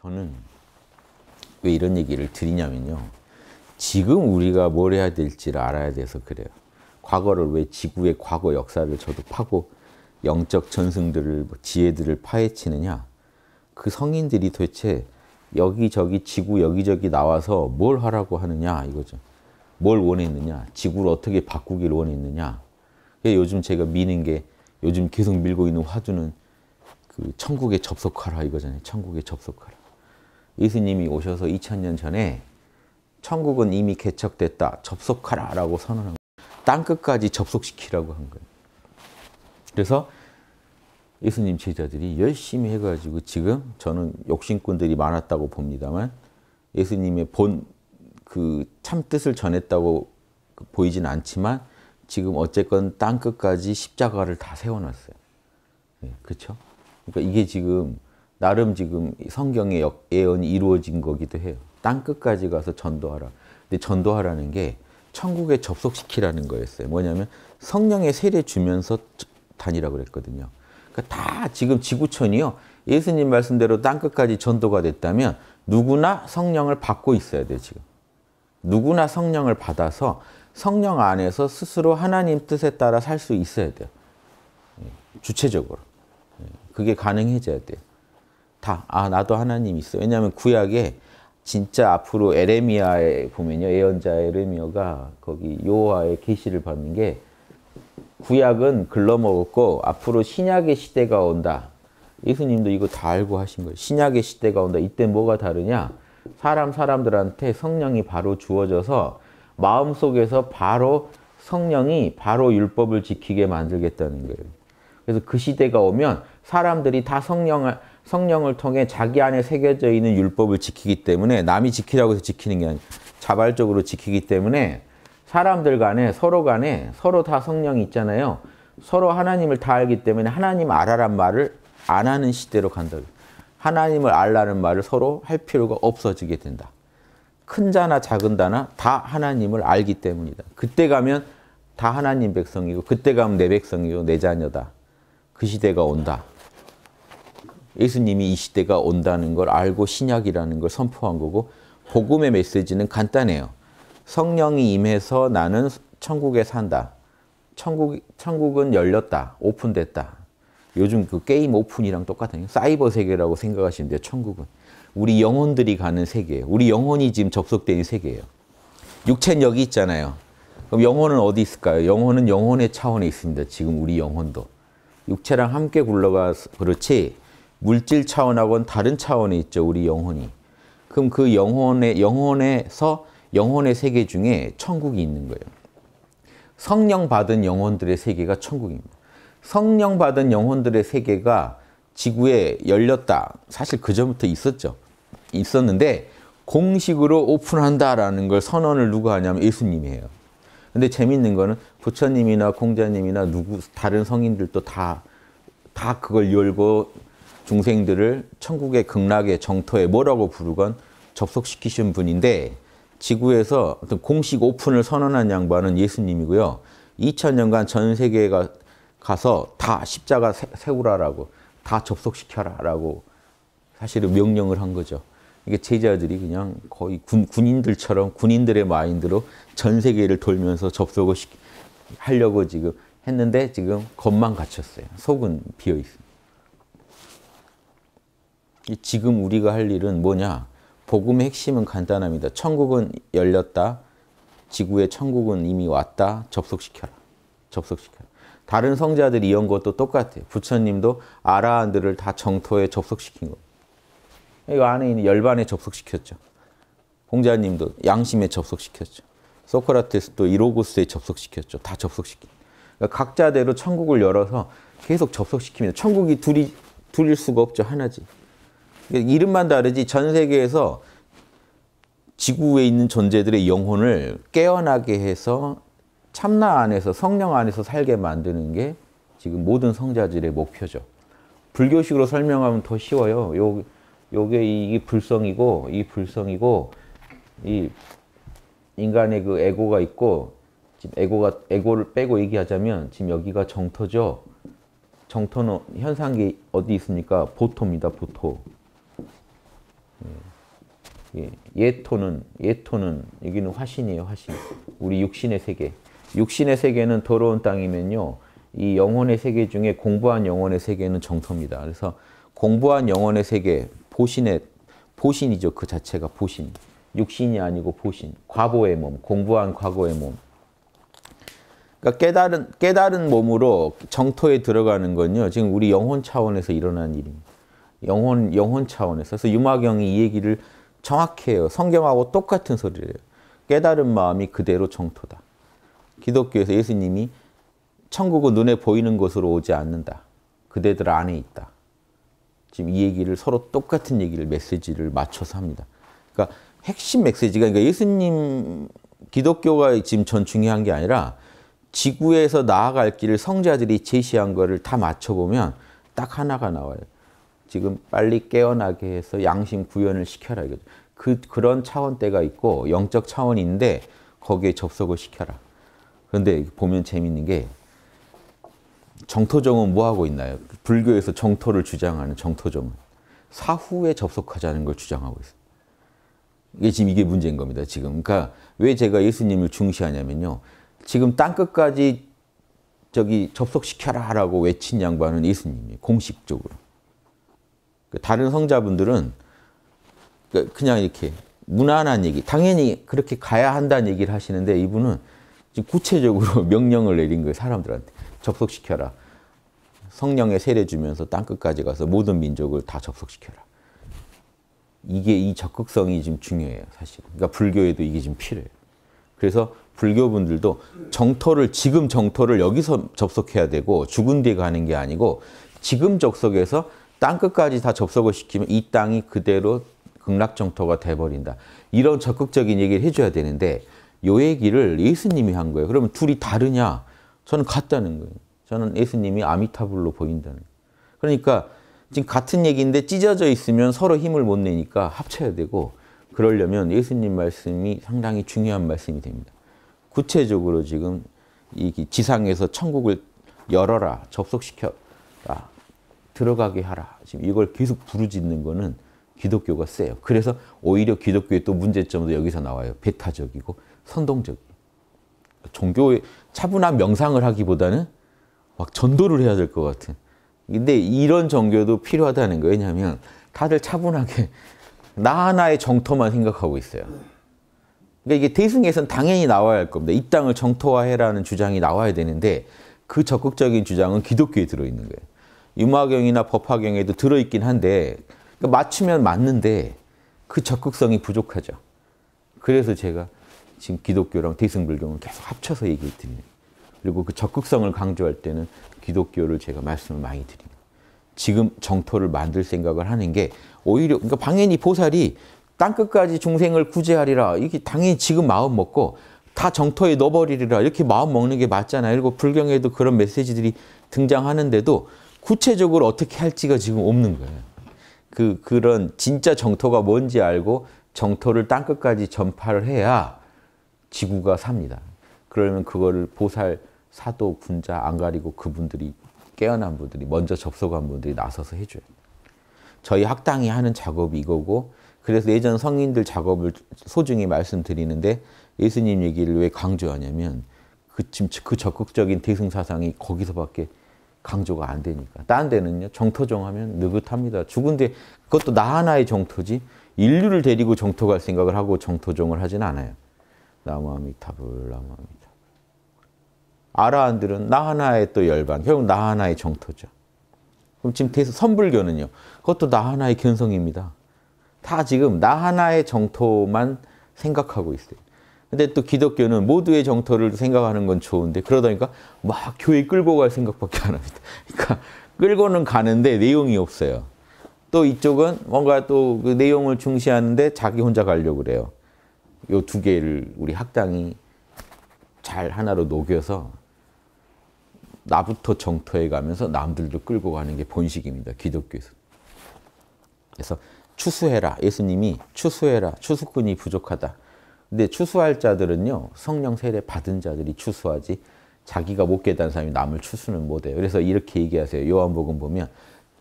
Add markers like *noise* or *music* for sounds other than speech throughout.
저는 왜 이런 얘기를 드리냐면요. 지금 우리가 뭘 해야 될지를 알아야 돼서 그래요. 과거를 왜 지구의 과거 역사를 저도 파고 영적 전승들을 뭐 지혜들을 파헤치느냐. 그 성인들이 도대체 여기저기 지구 여기저기 나와서 뭘 하라고 하느냐 이거죠. 뭘 원했느냐, 지구를 어떻게 바꾸길 원했느냐. 요즘 제가 미는 게 요즘 계속 밀고 있는 화두는 그 천국에 접속하라 이거잖아요. 천국에 접속하라. 예수님이 오셔서 2 0년 전에 천국은 이미 개척됐다. 접속하라 라고 선언한 땅끝까지 접속시키라고 한 거예요. 그래서 예수님 제자들이 열심히 해가지고 지금 저는 욕심꾼들이 많았다고 봅니다만 예수님의 본 그 참 뜻을 전했다고 보이진 않지만 지금 어쨌건 땅 끝까지 십자가를 다 세워놨어요. 네, 그렇죠? 그러니까 이게 지금 나름 지금 성경의 예언이 이루어진 거기도 해요. 땅 끝까지 가서 전도하라. 근데 전도하라는 게 천국에 접속시키라는 거였어요. 뭐냐면 성령의 세례 주면서 다니라 그랬거든요. 그러니까 다 지금 지구촌이요. 예수님 말씀대로 땅 끝까지 전도가 됐다면 누구나 성령을 받고 있어야 돼 지금. 누구나 성령을 받아서 성령 안에서 스스로 하나님 뜻에 따라 살 수 있어야 돼요. 예, 주체적으로. 그게 가능해져야 돼요. 다, 아, 나도 하나님 있어. 왜냐하면 구약에 진짜 앞으로 에레미아에 보면요. 예언자 에레미아가 거기 요하의 계시를 받는 게 구약은 글러먹었고 앞으로 신약의 시대가 온다. 예수님도 이거 다 알고 하신 거예요. 신약의 시대가 온다. 이때 뭐가 다르냐? 사람 사람들한테 성령이 바로 주어져서 마음속에서 바로 성령이 바로 율법을 지키게 만들겠다는 거예요. 그래서 그 시대가 오면 사람들이 다 성령을 성령을 통해 자기 안에 새겨져 있는 율법을 지키기 때문에 남이 지키라고 해서 지키는 게 아니라 자발적으로 지키기 때문에 사람들 간에 서로 간에 서로 다 성령이 있잖아요. 서로 하나님을 다 알기 때문에 하나님 알아란 말을 안 하는 시대로 간다. 하나님을 알라는 말을 서로 할 필요가 없어지게 된다. 큰 자나 작은 자나 다 하나님을 알기 때문이다. 그때 가면 다 하나님 백성이고 그때 가면 내 백성이고 내 자녀다. 그 시대가 온다. 예수님이 이 시대가 온다는 걸 알고 신약이라는 걸 선포한 거고 복음의 메시지는 간단해요. 성령이 임해서 나는 천국에 산다. 천국, 천국은 열렸다. 오픈됐다. 요즘 그 게임 오픈이랑 똑같아요. 사이버 세계라고 생각하시면 돼요. 천국은. 우리 영혼들이 가는 세계예요. 우리 영혼이 지금 접속된 세계예요. 육체는 여기 있잖아요. 그럼 영혼은 어디 있을까요? 영혼은 영혼의 차원에 있습니다. 지금 우리 영혼도. 육체랑 함께 굴러가서 그렇지 물질 차원하고는 다른 차원에 있죠. 우리 영혼이. 그럼 그 영혼의 영혼에서 영혼의 세계 중에 천국이 있는 거예요. 성령 받은 영혼들의 세계가 천국입니다. 성령 받은 영혼들의 세계가 지구에 열렸다. 사실 그전부터 있었죠. 있었는데 공식으로 오픈한다라는 걸 선언을 누가 하냐면 예수님이 해요. 근데 재밌는 거는 부처님이나 공자님이나 누구 다른 성인들도 다 다 그걸 열고 중생들을 천국의 극락의 정토에 뭐라고 부르건 접속시키신 분인데 지구에서 어떤 공식 오픈을 선언한 양반은 예수님이고요. 2000년간 전 세계에 가서 다 십자가 세우라라고 다 접속시켜라라고 사실은 명령을 한 거죠. 이게 제자들이 그냥 거의 군, 군인들처럼 군인들의 마인드로 전 세계를 돌면서 접속을 시키 하려고 지금 했는데 지금 겉만 갇혔어요 속은 비어 있습니 지금 우리가 할 일은 뭐냐? 복음의 핵심은 간단합니다. 천국은 열렸다. 지구의 천국은 이미 왔다. 접속시켜라. 접속시켜라. 다른 성자들이 이런 것도 똑같아요. 부처님도 아라한들을 다 정토에 접속시킨 거 이거 안에 있는 열반에 접속시켰죠. 공자님도 양심에 접속시켰죠. 소크라테스도 이로고스에 접속시켰죠. 다 접속시킨. 그러니까 각자대로 천국을 열어서 계속 접속시킵니다. 천국이 둘이 둘일 수가 없죠. 하나지. 그러니까 이름만 다르지 전 세계에서 지구에 있는 존재들의 영혼을 깨어나게 해서 참나 안에서 성령 안에서 살게 만드는 게 지금 모든 성자들의 목표죠. 불교식으로 설명하면 더 쉬워요. 요 요게 이 불성이고 이 불성이고 이 인간의 그 에고가 있고 지금 에고가 에고를 빼고 얘기하자면 지금 여기가 정토죠. 정토는 현상계 어디 있습니까? 보토입니다. 보토. 예. 예, 예토는 예토는 여기는 화신이에요. 화신. 우리 육신의 세계. 육신의 세계는 더러운 땅이면요. 이 영혼의 세계 중에 공부한 영혼의 세계는 정토입니다. 그래서 공부한 영혼의 세계, 보신의 보신이죠. 그 자체가 보신. 육신이 아니고 보신, 과거의 몸, 공부한 과거의 몸. 그러니까 깨달은, 깨달은 몸으로 정토에 들어가는 건요. 지금 우리 영혼 차원에서 일어난 일입니다. 영혼, 영혼 차원에서. 그래서 유마경이 이 얘기를 정확 해요. 성경하고 똑같은 소리를 요 깨달은 마음이 그대로 정토다. 기독교에서 예수님이 천국은 눈에 보이는 곳으로 오지 않는다. 그대들 안에 있다. 지금 이 얘기를 서로 똑같은 얘기를 메시지를 맞춰서 합니다. 그러니까 핵심 메시지가 그러니까 예수님 기독교가 지금 전중요한 게 아니라 지구에서 나아갈 길을 성자들이 제시한 거를 다 맞춰보면 딱 하나가 나와요. 지금 빨리 깨어나게 해서 양심 구현을 시켜라 이거죠. 그 그런 차원대가 있고 영적 차원인데 거기에 접속을 시켜라. 그런데 보면 재밌는 게 정토정은 뭐 하고 있나요? 불교에서 정토를 주장하는 정토정은 사후에 접속하자는 걸 주장하고 있어요. 이게 지금 이게 문제인 겁니다. 지금. 그러니까 왜 제가 예수님을 중시하냐면요. 지금 땅끝까지 저기 접속시켜라 라고 외친 양반은 예수님이 공식적으로. 그 다른 성자분들은 그 그냥 이렇게 무난한 얘기, 당연히 그렇게 가야 한다는 얘기를 하시는데 이분은 구체적으로 *laughs* 명령을 내린 거예요. 사람들한테. 접속시켜라. 성령의 세례 주면서 땅끝까지 가서 모든 민족을 다 접속시켜라. 이게 이 적극성이 지금 중요해요, 사실. 그러니까 불교에도 이게 지금 필요해요. 그래서 불교분들도 정토를 지금 정토를 여기서 접속해야 되고 죽은 뒤에 가는 게 아니고 지금 접속해서 땅 끝까지 다 접속을 시키면 이 땅이 그대로 극락 정토가 돼 버린다. 이런 적극적인 얘기를 해줘야 되는데 요 얘기를 예수님이 한 거예요. 그러면 둘이 다르냐? 저는 같다는 거예요. 저는 예수님이 아미타불로 보인다는. 거예요. 그러니까 지금 같은 얘기인데 찢어져 있으면 서로 힘을 못 내니까 합쳐야 되고 그러려면 예수님 말씀이 상당히 중요한 말씀이 됩니다. 구체적으로 지금 이 지상에서 천국을 열어라, 접속시켜라, 들어가게 하라. 지금 이걸 계속 부르짖는 거는 기독교가 세요. 그래서 오히려 기독교의 또 문제점도 여기서 나와요. 배타적이고 선동적. 종교의 차분한 명상을 하기보다는 막 전도를 해야 될 것 같은 근데 이런 종교도 필요하다는 거예요. 왜냐하면 다들 차분하게 나 하나의 정토만 생각하고 있어요. 그러니까 이게 대승에선 당연히 나와야 할 겁니다. 이 땅을 정토화해라는 주장이 나와야 되는데 그 적극적인 주장은 기독교에 들어있는 거예요. 유마경이나 법화경에도 들어있긴 한데 그러니까 맞추면 맞는데 그 적극성이 부족하죠. 그래서 제가 지금 기독교랑 대승불경을 계속 합쳐서 얘기해 드립니다. 그리고 그 적극성을 강조할 때는 기독교를 제가 말씀을 많이 드립니다. 지금 정토를 만들 생각을 하는 게 오히려 그러니까 당연히 보살이 땅끝까지 중생을 구제하리라 이게 당연히 지금 마음 먹고 다 정토에 넣어버리리라 이렇게 마음 먹는 게 맞잖아요. 그리고 불경에도 그런 메시지들이 등장하는데도 구체적으로 어떻게 할지가 지금 없는 거예요. 그 그런 진짜 정토가 뭔지 알고 정토를 땅 끝까지 전파를 해야 지구가 삽니다. 그러면 그거를 보살 사도, 군자 안 가리고 그분들이 깨어난 분들이 먼저 접속한 분들이 나서서 해줘요. 저희 학당이 하는 작업이 이거고 그래서 예전 성인들 작업을 소중히 말씀드리는데 예수님 얘기를 왜 강조하냐면 그, 그 적극적인 대승사상이 거기서밖에 강조가 안 되니까. 딴 데는요, 정토정하면 느긋합니다. 죽은데 그것도 나 하나의 정토지, 인류를 데리고 정토 갈 생각을 하고 정토정을 하진 않아요. 나무 아미타불, 나무 아미타불. 아라한들은 나 하나의 또열방 결국 나 하나의 정토죠. 그럼 지금 대서 선불교는요. 그것도 나 하나의 견성입니다. 다 지금 나 하나의 정토만 생각하고 있어요. 근데 또 기독교는 모두의 정토를 생각하는 건 좋은데 그러다 보니까 막 교회 끌고 갈 생각밖에 안 합니다. 그러니까 끌고는 가는데 내용이 없어요. 또 이쪽은 뭔가 또 그 내용을 중시하는데 자기 혼자 가려고 그래요. 요 두 개를 우리 학당이 잘 하나로 녹여서 나부터 정토에 가면서 남들도 끌고 가는 게 본식입니다. 기독교에서. 그래서 추수해라. 예수님이 추수해라. 추수꾼이 부족하다. 근데 추수할 자들은요. 성령 세례 받은 자들이 추수하지 자기가 못 깨달은 사람이 남을 추수는 못해요. 그래서 이렇게 얘기하세요. 요한복음 보면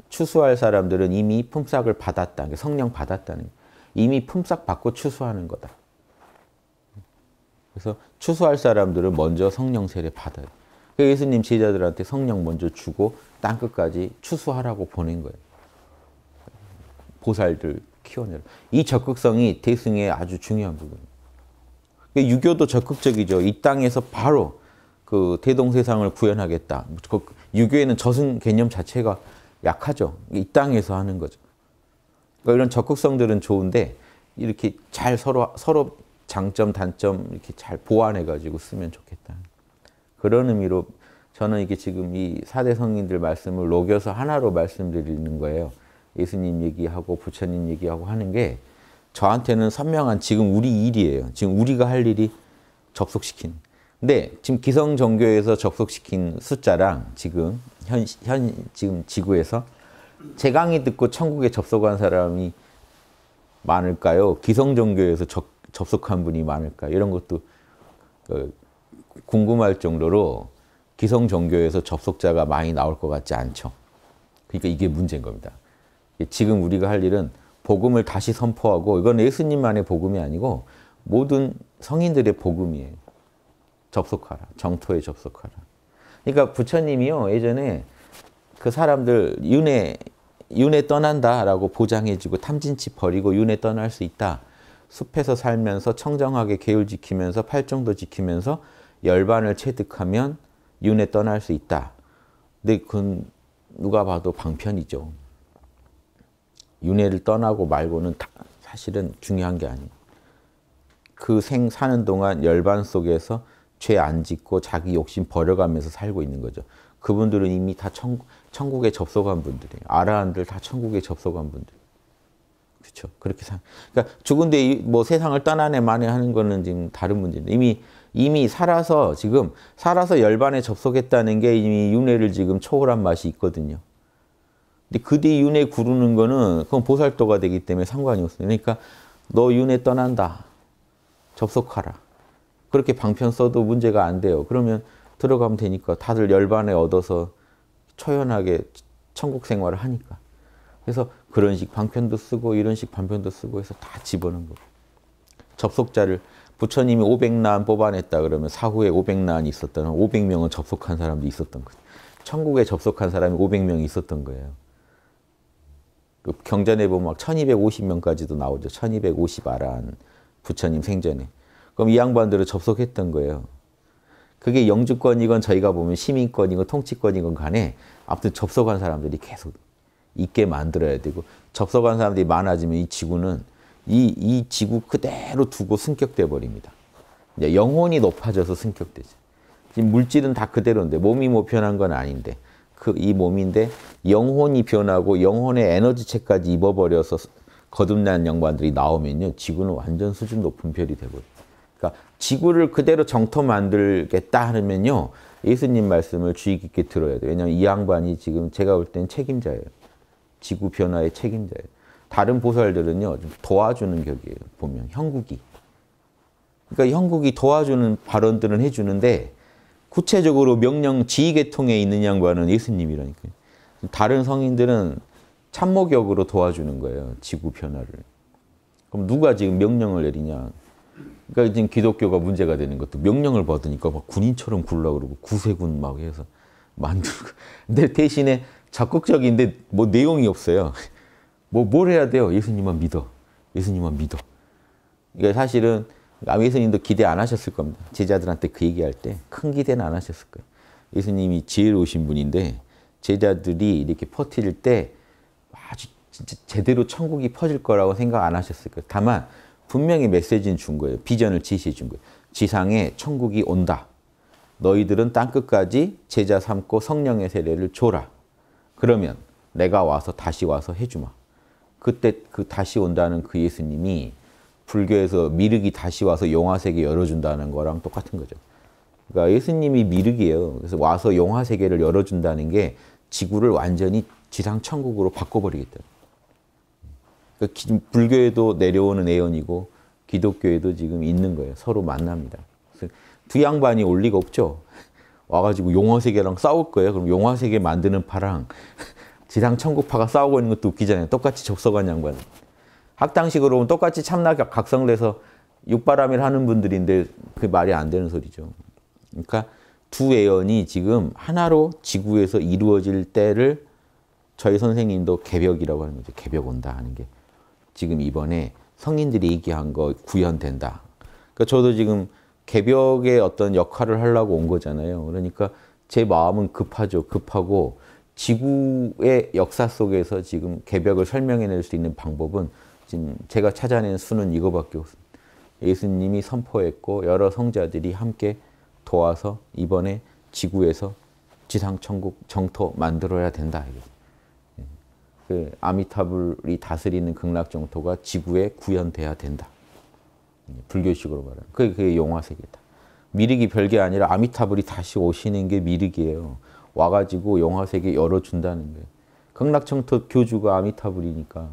추수할 사람들은 이미 품삯을 받았다. 성령 받았다는 이미 품삯 받고 추수하는 거다. 그래서 추수할 사람들은 먼저 성령 세례 받아요. 그 예수님 제자들한테 성령 먼저 주고 땅 끝까지 추수하라고 보낸 거예요. 보살들 키워내라. 이 적극성이 대승의 아주 중요한 부분입니다. 그러니까 유교도 적극적이죠. 이 땅에서 바로 그 대동세상을 구현하겠다. 그 유교에는 저승 개념 자체가 약하죠. 이 땅에서 하는 거죠. 그러니까 이런 적극성들은 좋은데 이렇게 잘 서로 서로 장점 단점 이렇게 잘 보완해 가지고 쓰면 좋겠다. 그런 의미로 저는 이게 지금 이 4대 성인들 말씀을 녹여서 하나로 말씀드리는 거예요. 예수님 얘기하고 부처님 얘기하고 하는 게 저한테는 선명한 지금 우리 일이에요. 지금 우리가 할 일이 접속시킨. 근데 지금 기성 종교에서 접속시킨 숫자랑 지금 현, 현 지금 지구에서 제 강의 듣고 천국에 접속한 사람이 많을까요? 기성 종교에서 접속한 분이 많을까? 이런 것도 어, 궁금할 정도로 기성 종교에서 접속자가 많이 나올 것 같지 않죠. 그러니까 이게 문제인 겁니다. 지금 우리가 할 일은 복음을 다시 선포하고 이건 예수님만의 복음이 아니고 모든 성인들의 복음이에요. 접속하라. 정토에 접속하라. 그러니까 부처님이요 예전에 그 사람들 윤회 윤회 떠난다라고 보장해주고 탐진치 버리고 윤회 떠날 수 있다. 숲에서 살면서 청정하게 계율 지키면서 팔정도 지키면서 열반을 체득하면 윤회 떠날 수 있다. 근데 그건 누가 봐도 방편이죠. 윤회를 떠나고 말고는 사실은 중요한 게 아니에요. 그 생 사는 동안 열반 속에서 죄 안 짓고 자기 욕심 버려가면서 살고 있는 거죠. 그분들은 이미 다 천, 천국에 접속한 분들이에요. 아라한들 다 천국에 접속한 분들. 그렇죠. 그렇게 상. 그러니까 죽은데 뭐 세상을 떠나네 만에 하는 거는 지금 다른 문제인데 이미 이미 살아서 지금 살아서 열반에 접속했다는 게 이미 윤회를 지금 초월한 맛이 있거든요. 근데 그 뒤 윤회 구르는 거는 그건 보살도가 되기 때문에 상관이 없어요. 그러니까 너 윤회 떠난다. 접속하라. 그렇게 방편 써도 문제가 안 돼요. 그러면 들어가면 되니까 다들 열반에 얻어서 초연하게 천국 생활을 하니까. 그래서 그런 식 방편도 쓰고 이런 식 방편도 쓰고 해서 다 집어넣은 거예요. 접속자를 부처님이 500난 뽑아냈다 그러면 사후에 500난이 있었던 500명은 접속한 사람도 있었던 거죠. 천국에 접속한 사람이 500명이 있었던 거예요. 그 경전에 보면 막 1250명까지도 나오죠. 1250아란 부처님 생전에. 그럼 이 양반들을 접속했던 거예요. 그게 영주권이건 저희가 보면 시민권이건 통치권이건 간에 아무튼 접속한 사람들이 계속 있게 만들어야 되고 접속한 사람들이 많아지면 이 지구는 이, 이 지구 그대로 두고 승격돼 버립니다. 이제 영혼이 높아져서 승격되죠. 지금 물질은 다 그대로인데 몸이 뭐 변한 건 아닌데 그이 몸인데 영혼이 변하고 영혼의 에너지체까지 입어버려서 거듭난 양반들이 나오면요 지구는 완전 수준 높은 별이 되고 그러니까 지구를 그대로 정토 만들겠다 하면요 예수님 말씀을 주의 깊게 들어야 돼요. 왜냐하면 이 양반이 지금 제가 볼 때는 책임자예요. 지구 변화의 책임자예요. 다른 보살들은요 좀 도와주는 격이에요 보면 형국이 그러니까 형국이 도와주는 발언들은 해주는데 구체적으로 명령 지휘계통에 있는 양반은 예수님이라니까요 다른 성인들은 참모격으로 도와주는 거예요 지구 변화를 그럼 누가 지금 명령을 내리냐 그러니까 지금 기독교가 문제가 되는 것도 명령을 받으니까 막 군인처럼 굴라 그러고 구세군 막 해서 만들고 근데 대신에 적극적인데 뭐 내용이 없어요 뭐, 뭘 해야 돼요? 예수님만 믿어. 예수님만 믿어. 그러니까 사실은 아마 예수님도 기대 안 하셨을 겁니다. 제자들한테 그 얘기할 때 큰 기대는 안 하셨을 거예요. 예수님이 지혜로우신 분인데 제자들이 이렇게 퍼뜨릴 때 아주 진짜 제대로 천국이 퍼질 거라고 생각 안 하셨을 거예요. 다만 분명히 메시지는 준 거예요. 비전을 지시해 준 거예요. 지상에 천국이 온다. 너희들은 땅끝까지 제자 삼고 성령의 세례를 줘라. 그러면 내가 와서 다시 와서 해주마. 그때 그 다시 온다는 그 예수님이 불교에서 미륵이 다시 와서 영화 세계 열어준다는 거랑 똑같은 거죠. 그러니까 예수님이 미륵이에요. 그래서 와서 영화 세계를 열어준다는 게 지구를 완전히 지상 천국으로 바꿔버리겠다. 그러니까 불교에도 내려오는 애연이고 기독교에도 지금 있는 거예요. 서로 만납니다. 두 양반이 올 리가 없죠. 와가지고 용화 세계랑 싸울 거예요. 그럼 용화 세계 만드는 파랑 지상 천국파가 싸우고 있는 것도 웃기잖아요. 똑같이 적서관 양반. 학당식으로 보면 똑같이 참나 각성돼서 육바람일 하는 분들인데 그 말이 안 되는 소리죠. 그러니까 두 애연이 지금 하나로 지구에서 이루어질 때를 저희 선생님도 개벽이라고 하는 거죠. 개벽 온다 하는 게 지금 이번에 성인들이 얘기한 거 구현된다. 그러니까 저도 지금 개벽의 어떤 역할을 하려고 온 거잖아요. 그러니까 제 마음은 급하죠. 급하고 지구의 역사 속에서 지금 개벽을 설명해낼 수 있는 방법은 지금 제가 찾아낸 수는 이거밖에 없습니다. 예수님이 선포했고 여러 성자들이 함께 도와서 이번에 지구에서 지상천국 정토 만들어야 된다. 예. 그 아미타불이 다스리는 극락정토가 지구에 구현돼야 된다. 예. 불교식으로 말하면. 그게, 그게 용화세계다. 미륵이 별게 아니라 아미타불이 다시 오시는 게 미륵이에요. 와가지고 영화 세계 열어준다는 거예요. 극락청토 교주가 아미타불이니까